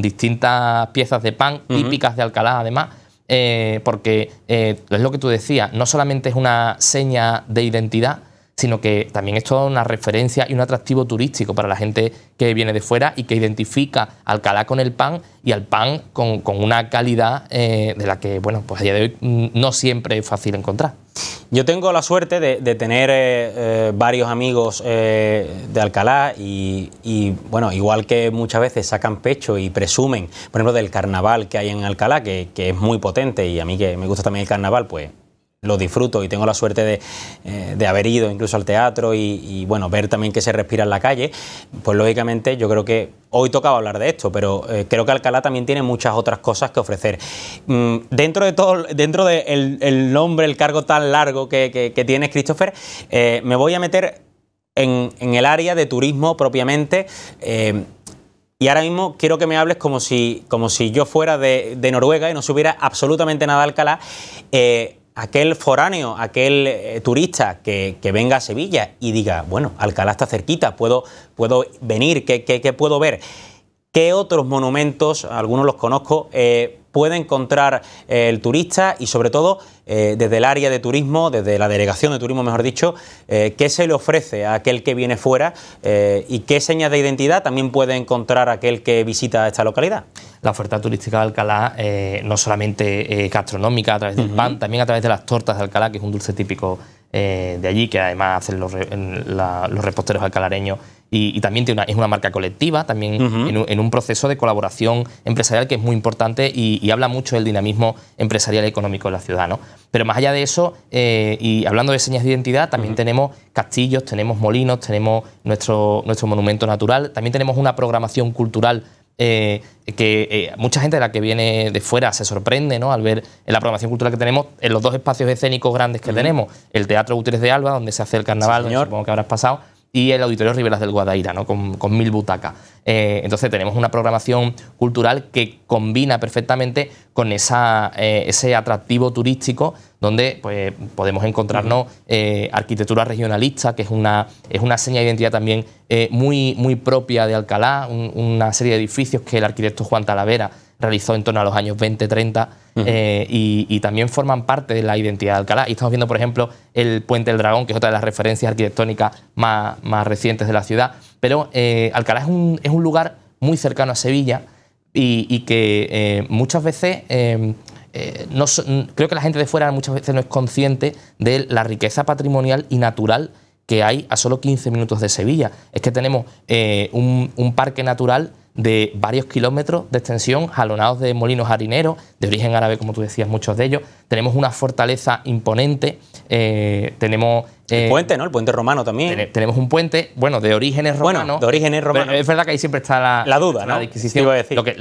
distintas piezas de pan, típicas picas de Alcalá, además eh, porque eh, es lo que tú decías, no solamente es una seña de identidad, sino que también es toda una referencia y un atractivo turístico para la gente que viene de fuera y que identifica Alcalá con el pan y al pan con, una calidad eh, de la que, bueno, pues a día de hoy mm, no siempre es fácil encontrar. Yo tengo la suerte de, tener eh, eh, varios amigos de Alcalá y, bueno, igual que muchas veces sacan pecho y presumen, por ejemplo, del carnaval que hay en Alcalá, que es muy potente y a mí que me gusta también el carnaval, pues lo disfruto y tengo la suerte de, eh, de haber ido incluso al teatro y, bueno, ver también que se respira en la calle, pues lógicamente yo creo que hoy tocaba hablar de esto, pero eh, creo que Alcalá también tiene muchas otras cosas que ofrecer. Mm, dentro de todo, dentro del de el nombre, el cargo tan largo que, que, tienes, Christopher, eh, me voy a meter en, el área de turismo propiamente. Y ahora mismo quiero que me hables como si, como si yo fuera de, Noruega y no supiera absolutamente nada de Alcalá aquel foráneo, aquel eh, turista que, que, venga a Sevilla y diga, bueno, Alcalá está cerquita, puedo, puedo venir, ¿qué, puedo ver? ¿Qué otros monumentos, algunos los conozco, eh, puede encontrar eh, el turista y sobre todo eh, desde el área de turismo, desde la delegación de turismo mejor dicho, eh, qué se le ofrece a aquel que viene fuera y qué señas de identidad también puede encontrar aquel que visita esta localidad. La oferta turística de Alcalá no solamente gastronómica a través del pan, también a través de las tortas de Alcalá, que es un dulce típico de allí, que además hacen los reposteros alcalareños y, también es una marca colectiva, también en, un, proceso de colaboración empresarial que es muy importante y, habla mucho del dinamismo empresarial y económico de la ciudad. ¿no? Pero más allá de eso, eh, y hablando de señas de identidad, también tenemos castillos, tenemos molinos, tenemos nuestro, nuestro monumento natural, también tenemos una programación cultural eh, que eh, mucha gente de la que viene de fuera se sorprende ¿no? al ver la programación cultural que tenemos en los dos espacios escénicos grandes que tenemos, el Teatro Gutiérrez de Alba, donde se hace el carnaval, señor supongo que habrás pasado, y el Auditorio Riberas del Guadaira, ¿no? con, mil butacas. Eh, entonces tenemos una programación cultural que combina perfectamente con eh, ese atractivo turístico donde pues, podemos encontrarnos eh, arquitectura regionalista, que es una, es una seña de identidad también muy, muy propia de Alcalá, una serie de edificios que el arquitecto Juan Talavera realizó en torno a los años 20, 30, eh, y, también forman parte de la identidad de Alcalá. Y estamos viendo, por ejemplo, el Puente del Dragón, que es otra de las referencias arquitectónicas más, recientes de la ciudad. Pero eh, Alcalá es un, es un, lugar muy cercano a Sevilla y, que eh, muchas veces... No, creo que la gente de fuera muchas veces no es consciente de la riqueza patrimonial y natural que hay a solo 15 minutos de Sevilla. Es que tenemos un, un parque natural de varios kilómetros de extensión, jalonados de molinos harineros, de origen árabe, como tú decías, muchos de ellos. Tenemos una fortaleza imponente, eh, tenemos... el eh, puente, ¿no? El puente romano también. tenemos un puente, bueno, de orígenes romanos. de orígenes romanos. Es verdad que ahí siempre está la, duda, ¿no? Lo,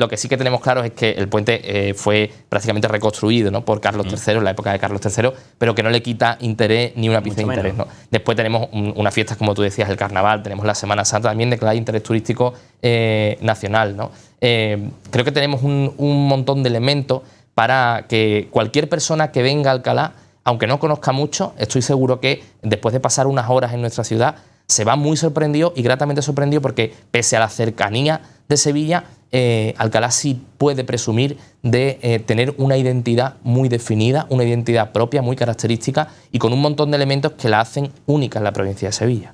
que, sí que tenemos claro es que el puente eh, fue prácticamente reconstruido ¿no? por Carlos III, en la época de Carlos III, pero que no le quita interés ni una pizca de interés. Después tenemos una unas fiestas, como tú decías, el carnaval, tenemos la Semana Santa, también de de interés turístico nacional. ¿no? Eh, creo que tenemos un, montón de elementos para que cualquier persona que venga a Alcalá, aunque no conozca mucho, estoy seguro que después de pasar unas horas en nuestra ciudad, se va muy sorprendido y gratamente sorprendido porque pese a la cercanía de Sevilla, eh, Alcalá sí puede presumir de eh, tener una identidad muy definida, una identidad propia, muy característica y con un montón de elementos que la hacen única en la provincia de Sevilla.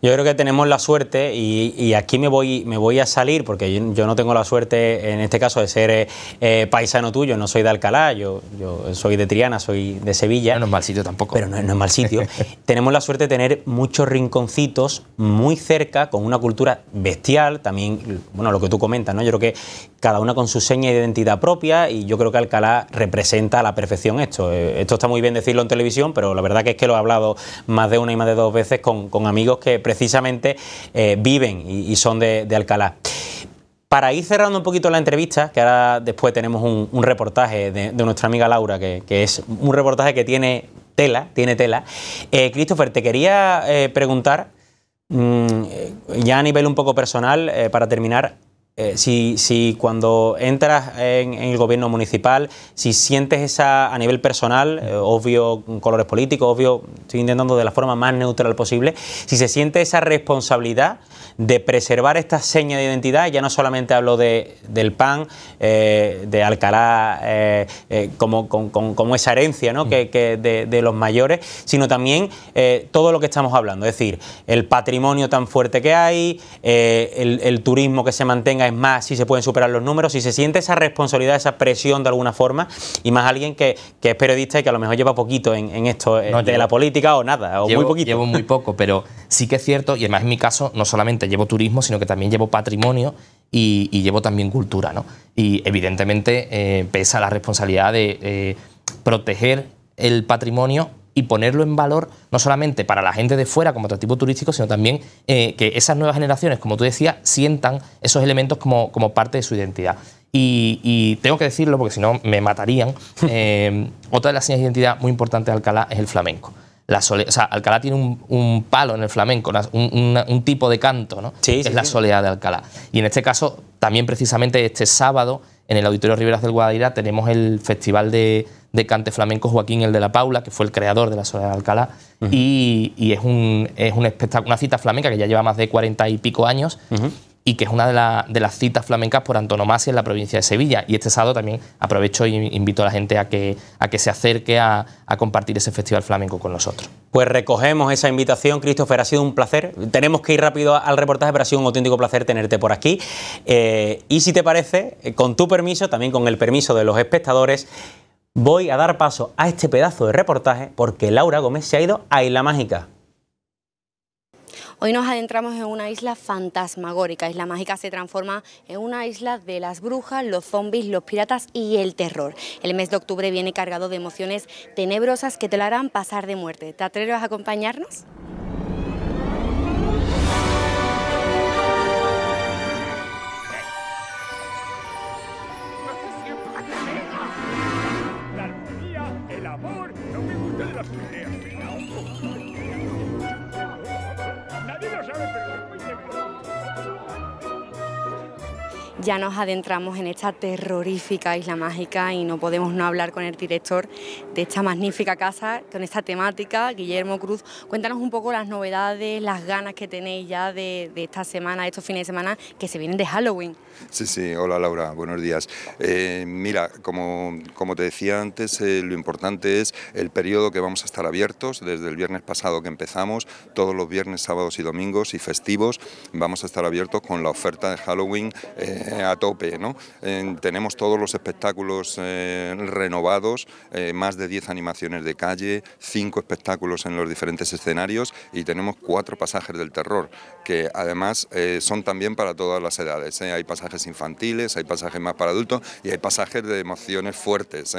Yo creo que tenemos la suerte, y, aquí me voy, me voy a salir, porque yo, no tengo la suerte en este caso de ser eh, eh, paisano tuyo, no soy de Alcalá, yo, soy de Triana, soy de Sevilla. No, es mal sitio tampoco. Pero no, es mal sitio. tenemos la suerte de tener muchos rinconcitos muy cerca, con una cultura bestial, también, bueno, lo que tú comentas, ¿no? Yo creo que cada una con su seña y identidad propia, y yo creo que Alcalá representa a la perfección esto. Eh, esto está muy bien decirlo en televisión, pero la verdad que es que lo he hablado más de una y más de dos veces con, con amigos que precisamente eh, viven y, son de, Alcalá. Para ir cerrando un poquito la entrevista, que ahora después tenemos un, reportaje de, nuestra amiga Laura, que, es un reportaje que tiene tela, tiene tela. Eh, Christopher, te quería eh, preguntar, mm, ya a nivel un poco personal, para terminar, eh, si, si, cuando entras en, el gobierno municipal, si sientes esa a nivel personal, eh, obvio obvio colores políticos, obvio, estoy intentando de la forma más neutral posible, si se siente esa responsabilidad de preservar esta seña de identidad. Ya no solamente hablo de, del PAN, eh, de Alcalá, eh, eh, como, como, esa herencia mm. que, de, los mayores, sino también todo lo que estamos hablando. Es decir, el patrimonio tan fuerte que hay, el, turismo que se mantenga, es más, si se pueden superar los números, si se siente esa responsabilidad, esa presión de alguna forma, y más alguien que, que es periodista y que a lo mejor lleva poquito en, esto de la política o nada, o muy poquito. Llevo muy poco, pero sí que es cierto, y además en mi caso, no solamente llevo turismo, sino que también llevo patrimonio y, llevo también cultura. Y evidentemente eh, pesa la responsabilidad de eh, proteger el patrimonio y ponerlo en valor no solamente para la gente de fuera como atractivo turístico, sino también eh, que esas nuevas generaciones, como tú decías, sientan esos elementos como, parte de su identidad. Y, tengo que decirlo porque si no me matarían. otra de las señas de identidad muy importante de Alcalá es el flamenco la sole, o sea, Alcalá tiene un, palo en el flamenco, un, tipo de canto, ¿no? es la soledad de Alcalá. Y en este caso, también precisamente este sábado, en el Auditorio Riveras del Guadaira, tenemos el Festival de, Cante Flamenco Joaquín El de la Paula, que fue el creador de la soledad de Alcalá. Y, y es, es una cita flamenca que ya lleva más de cuarenta y pico años y que es una de, las citas flamencas por antonomasia en la provincia de Sevilla. Y este sábado también aprovecho e invito a la gente a que, se acerque a, compartir ese festival flamenco con nosotros. Pues recogemos esa invitación, Christopher, ha sido un placer. Tenemos que ir rápido al reportaje, pero ha sido un auténtico placer tenerte por aquí. Eh, y si te parece, eh, con tu permiso, también con el permiso de los espectadores, voy a dar paso a este pedazo de reportaje porque Laura Gómez se ha ido a Isla Mágica. Hoy nos adentramos en una isla fantasmagórica. Isla Mágica se transforma en una isla de las brujas, los zombies, los piratas y el terror. El mes de octubre viene cargado de emociones tenebrosas que te lo harán pasar de muerte. ¿Te atreves a acompañarnos? ya nos adentramos en esta terrorífica isla mágica y no podemos no hablar con el director de esta magnífica casa, con esta temática, Guillermo Cruz. Cuéntanos un poco las novedades, las ganas que tenéis ya de, esta semana, ...de estos fines de semana que se vienen de Halloween. Sí, sí, hola Laura, buenos días. Eh, mira, como, te decía antes, eh, lo importante es el periodo que vamos a estar abiertos, desde el viernes pasado que empezamos, todos los viernes, sábados y domingos y festivos, vamos a estar abiertos con la oferta de Halloween. Eh, eh, a tope. ¿no? tenemos todos los espectáculos eh, renovados, eh, más de 10 animaciones de calle, 5 espectáculos en los diferentes escenarios y tenemos 4 pasajes del terror, que además son también para todas las edades. Hay pasajes infantiles, hay pasajes más para adultos y hay pasajes de emociones fuertes.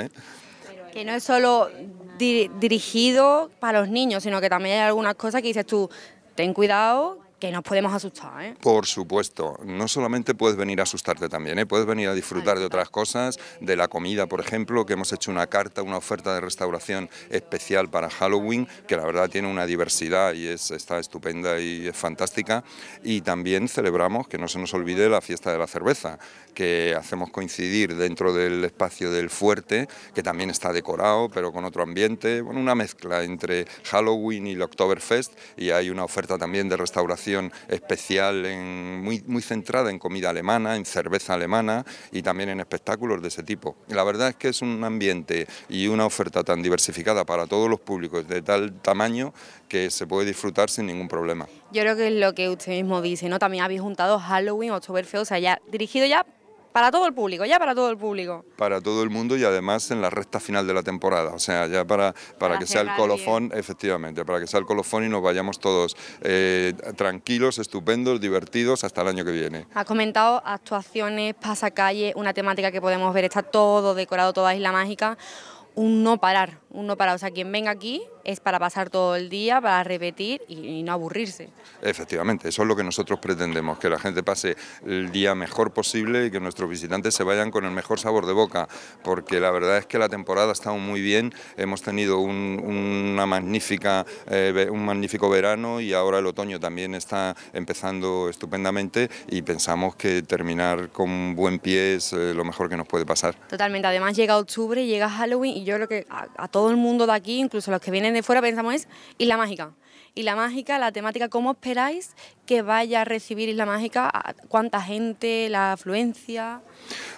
Que no es solo dirigido para los niños, sino que también hay algunas cosas que dices tú, ten cuidado que nos podemos asustar. ¿eh? Por supuesto, no solamente puedes venir a asustarte también, ¿eh? puedes venir a disfrutar de otras cosas, de la comida, por ejemplo, que hemos hecho una carta, una oferta de restauración especial para Halloween, que la verdad tiene una diversidad y es, está estupenda y es fantástica. Y también celebramos, que no se nos olvide, la fiesta de la cerveza, que hacemos coincidir dentro del espacio del fuerte, que también está decorado, pero con otro ambiente, bueno, una mezcla entre Halloween y el Oktoberfest, y hay una oferta también de restauración especial en, muy, muy centrada en comida alemana, en cerveza alemana y también en espectáculos de ese tipo. La verdad es que es un ambiente y una oferta tan diversificada para todos los públicos de tal tamaño que se puede disfrutar sin ningún problema. Yo creo que es lo que usted mismo dice, ¿no? También habéis juntado Halloween, Oktoberfest, o sea, ya dirigido ya para todo el público, ya para todo el público. Para todo el mundo y además en la recta final de la temporada, o sea, ya para, para, que sea el colofón, efectivamente, para que sea el colofón y nos vayamos todos eh, tranquilos, estupendos, divertidos hasta el año que viene. Has comentado actuaciones, pasacalle, una temática que podemos ver, está todo decorado, toda isla mágica, un no parar, uno para, o sea, quien venga aquí es para pasar todo el día, para repetir y, no aburrirse. Efectivamente, eso es lo que nosotros pretendemos, que la gente pase el día mejor posible y que nuestros visitantes se vayan con el mejor sabor de boca, porque la verdad es que la temporada ha estado muy bien, hemos tenido un, una magnífica, eh, un magnífico verano y ahora el otoño también está empezando estupendamente y pensamos que terminar con buen pie es eh, lo mejor que nos puede pasar. Totalmente, además llega octubre, llega Halloween y yo lo que todo el mundo de aquí, incluso los que vienen de fuera, pensamos es la Mágica. ...y la Mágica, la temática, ¿cómo esperáis que vaya a recibir Isla Mágica? ¿Cuánta gente? ¿La afluencia?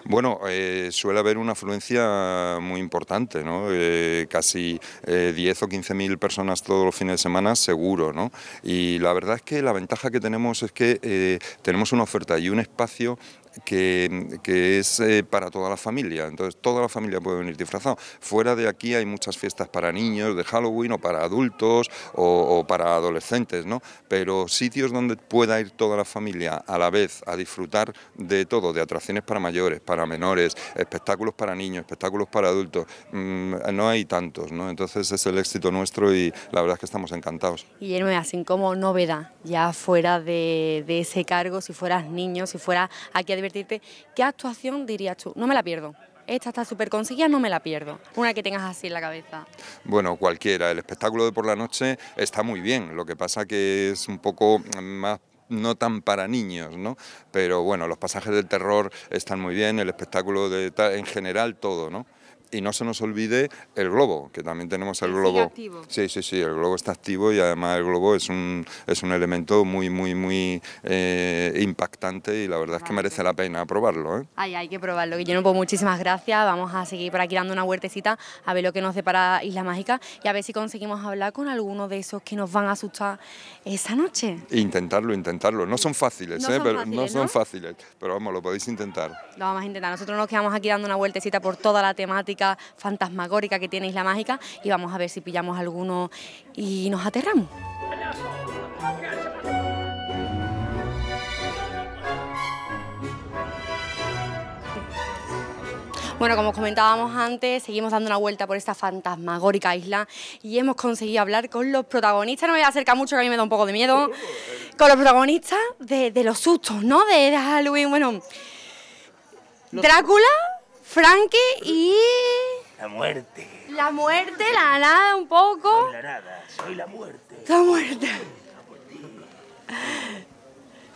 Bueno, eh, suele haber una afluencia muy importante, ¿no? Eh, casi 10 eh, o 15 mil personas todos los fines de semana seguro. ¿no? Y la verdad es que la ventaja que tenemos es que tenemos una oferta y un espacio que, es para toda la familia, entonces toda la familia puede venir disfrazado. Fuera de aquí hay muchas fiestas para niños de Halloween o para adultos o, o para adolescentes, ¿no? Pero sitios donde pueda ir toda la familia a la vez a disfrutar de todo, de atracciones para mayores, para menores, espectáculos para niños, espectáculos para adultos. Mm, no hay tantos, ¿no? Entonces es el éxito nuestro y la verdad es que estamos encantados. Y Guillermo, así como novedad, ya fuera de, de ese cargo, si fueras niño, si fueras aquí a divertirte, ¿qué actuación dirías tú? No me la pierdo esta está súper conseguida, no me la pierdo. Una que tengas así en la cabeza. Bueno, cualquiera. El espectáculo de por la noche está muy bien. Lo que pasa que es un poco más no tan para niños, ¿no? Pero bueno, los pasajes del terror están muy bien, el espectáculo de, en general todo, ¿no? y no se nos olvide el globo, que también tenemos el globo. Sí, sí, sí, el globo está activo y además el globo es un, es un elemento muy, muy, muy eh, impactante y la verdad es que merece la pena probarlo. ¿eh? hay que probarlo. Guillermo, pues muchísimas gracias. Vamos a seguir por aquí dando una vueltecita a ver lo que nos depara Isla Mágica y a ver si conseguimos hablar con alguno de esos que nos van a asustar esa noche. Intentarlo, intentarlo. No son fáciles, no ¿eh? son pero no son fáciles, pero vamos, lo podéis intentar. Lo vamos a intentar. Nosotros nos quedamos aquí dando una vueltecita por toda la temática fantasmagórica que tiene Isla Mágica y vamos a ver si pillamos alguno y nos aterramos. Bueno, como comentábamos antes, seguimos dando una vuelta por esta fantasmagórica isla y hemos conseguido hablar con los protagonistas, no me voy a acercar mucho que a mí me da un poco de miedo, con los protagonistas de, los sustos, ¿no? de Halloween, bueno... Drácula, Frankie y... La muerte. La muerte, la nada un poco. Soy la nada, soy la muerte. La muerte.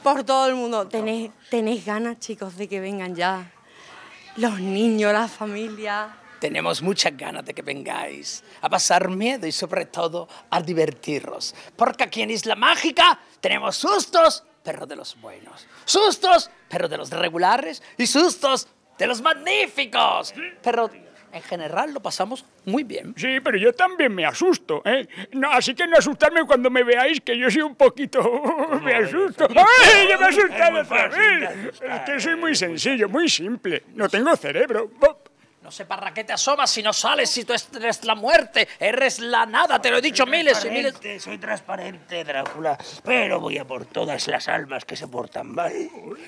Por todo el mundo. ¿tenéis ganas, chicos, de que vengan ya. Los niños, la familia. Tenemos muchas ganas de que vengáis a pasar miedo y sobre todo a divertiros. Porque aquí en Isla Mágica tenemos sustos, pero de los buenos. Sustos, pero de los regulares. Y sustos, de los magníficos. Pero en general lo pasamos muy bien. Sí, pero yo también me asusto, ¿eh? No, así que no asustarme cuando me veáis, que yo soy un poquito... me asusto. ¡Ay, ¡Yo me he asustado otra vez! Es que soy muy sencillo, muy simple. No tengo cerebro. No sé para qué te asomas si no sales, si tú eres la muerte, eres la nada, te lo he dicho miles y miles. Soy transparente, Drácula, pero voy a por todas las almas que se portan mal.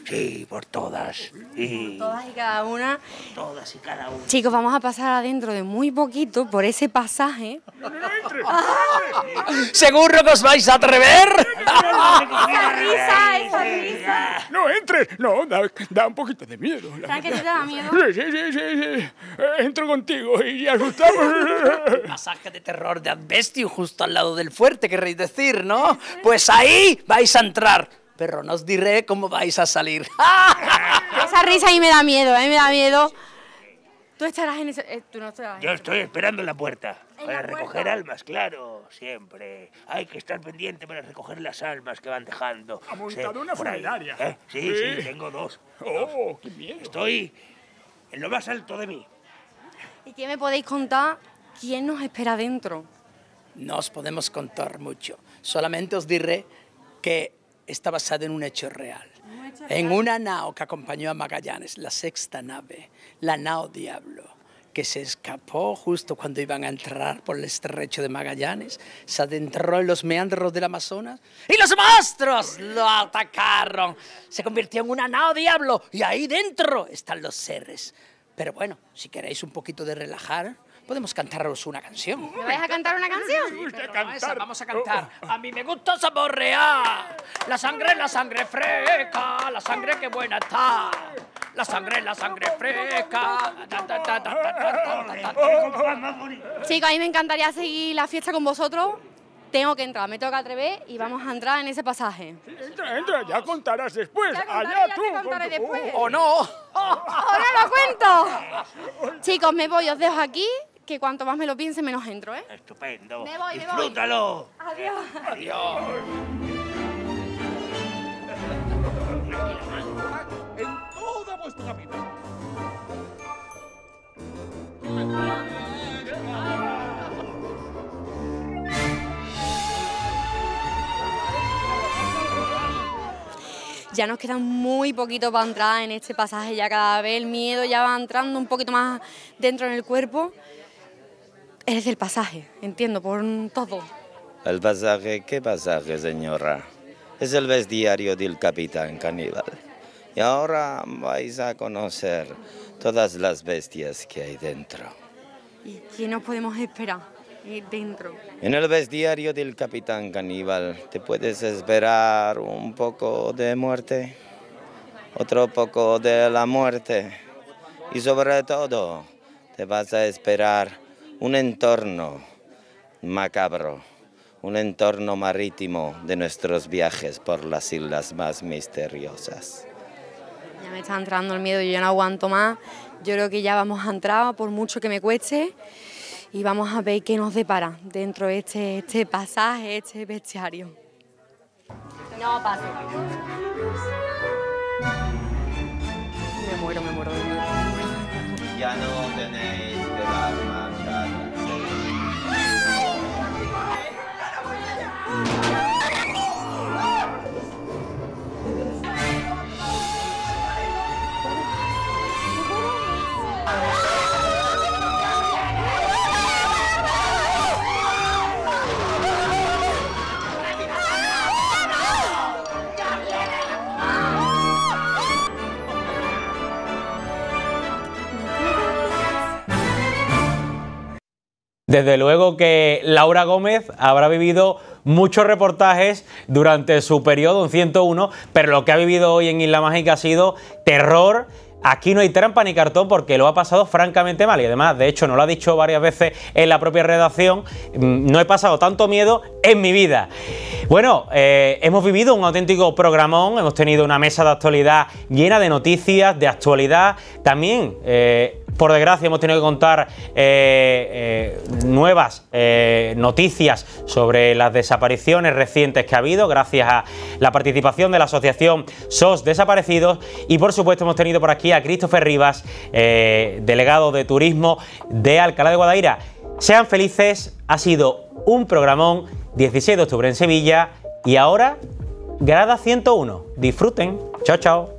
Sí, por todas. Y... Por todas y cada una. Por todas y cada una. Chicos, vamos a pasar adentro de muy poquito por ese pasaje. No, no, no, ¿Seguro que os vais a atrever? No entre! no, da, un poquito de miedo. ¿Sabes que te da miedo? Sí, sí, sí, sí. Eh, entro contigo y asustamos. Pasaje de terror de Adbestio justo al lado del fuerte, querréis decir, ¿no? Pues ahí vais a entrar. Pero no os diré cómo vais a salir. Esa risa ahí me da miedo, ¿eh? me da miedo. Tú estarás en ese... Eh, tú no estarás Yo estoy esperando en la puerta. para recoger almas, claro, siempre. Hay que estar pendiente para recoger las almas que van dejando. Ha montado una funeraria. ¿eh? Sí, sí, tengo dos. Oh, qué miedo. Estoy en lo más alto de mí. ¿Y qué me podéis contar? ¿Quién nos espera dentro? No os podemos contar mucho. Solamente os diré que está basada en un hecho real. en una nao que acompañó a Magallanes, la sexta nave, la nao Diablo que se escapó justo cuando iban a entrar por el estrecho de Magallanes, se adentró en los meandros del Amazonas y los monstruos lo atacaron. Se convirtió en una nao diablo y ahí dentro están los seres pero bueno, si queréis un poquito de relajar, podemos cantaros una canción. ¿Me vais a cantar una canción? vamos a cantar. Oh. A mí me gusta saborear la sangre, la sangre fresca, la sangre que buena está. La sangre, la sangre fresca. Chicos, a mí me encantaría seguir la fiesta con vosotros. Tengo que entrar, me toca atrever y vamos a entrar en ese pasaje. Entra, entra, ya contarás después. Allá tú. después. O no. ¡Ahora lo cuento! Chicos, me voy, os dejo aquí, que cuanto más me lo piense, menos entro, ¿eh? Estupendo. Me voy, Disfrútalo. Me voy. Adiós. Adiós. En toda vuestra vida. ya nos quedan muy poquito para entrar en este pasaje, ya cada vez el miedo ya va entrando un poquito más dentro en el cuerpo. Es el pasaje, entiendo, por todo. ¿El pasaje? ¿Qué pasaje, señora? Es el bestiario del capitán caníbal. Y ahora vais a conocer todas las bestias que hay dentro. ¿Y qué nos podemos esperar? dentro. En el bestiario del capitán caníbal, ¿te puedes esperar un poco de muerte? Otro poco de la muerte. Y sobre todo, te vas a esperar un entorno macabro, un entorno marítimo de nuestros viajes por las islas más misteriosas. Ya me está entrando el miedo, yo no aguanto más. Yo creo que ya vamos a entrar, por mucho que me cueste y vamos a ver qué nos depara dentro de este, este pasaje, este bestiario. No paso. Me muero, me muero de miedo. Ya no tenés Desde luego que Laura Gómez habrá vivido muchos reportajes durante su periodo en 101, pero lo que ha vivido hoy en Isla Mágica ha sido terror. Aquí no hay trampa ni cartón porque lo ha pasado francamente mal y además, de hecho, no lo ha dicho varias veces en la propia redacción, mm, no he pasado tanto miedo en mi vida. Bueno, eh, hemos vivido un auténtico programón, hemos tenido una mesa de actualidad llena de noticias, de actualidad, también... Eh, por desgracia, hemos tenido que contar eh, eh, nuevas eh, noticias sobre las desapariciones recientes que ha habido, gracias a la participación de la asociación SOS Desaparecidos. Y por supuesto, hemos tenido por aquí a Christopher Rivas, delegado de turismo de Alcalá de Guadaira. Sean felices, ha sido un programón, 16 de octubre en Sevilla y ahora, grada 101. Disfruten, chao, chao.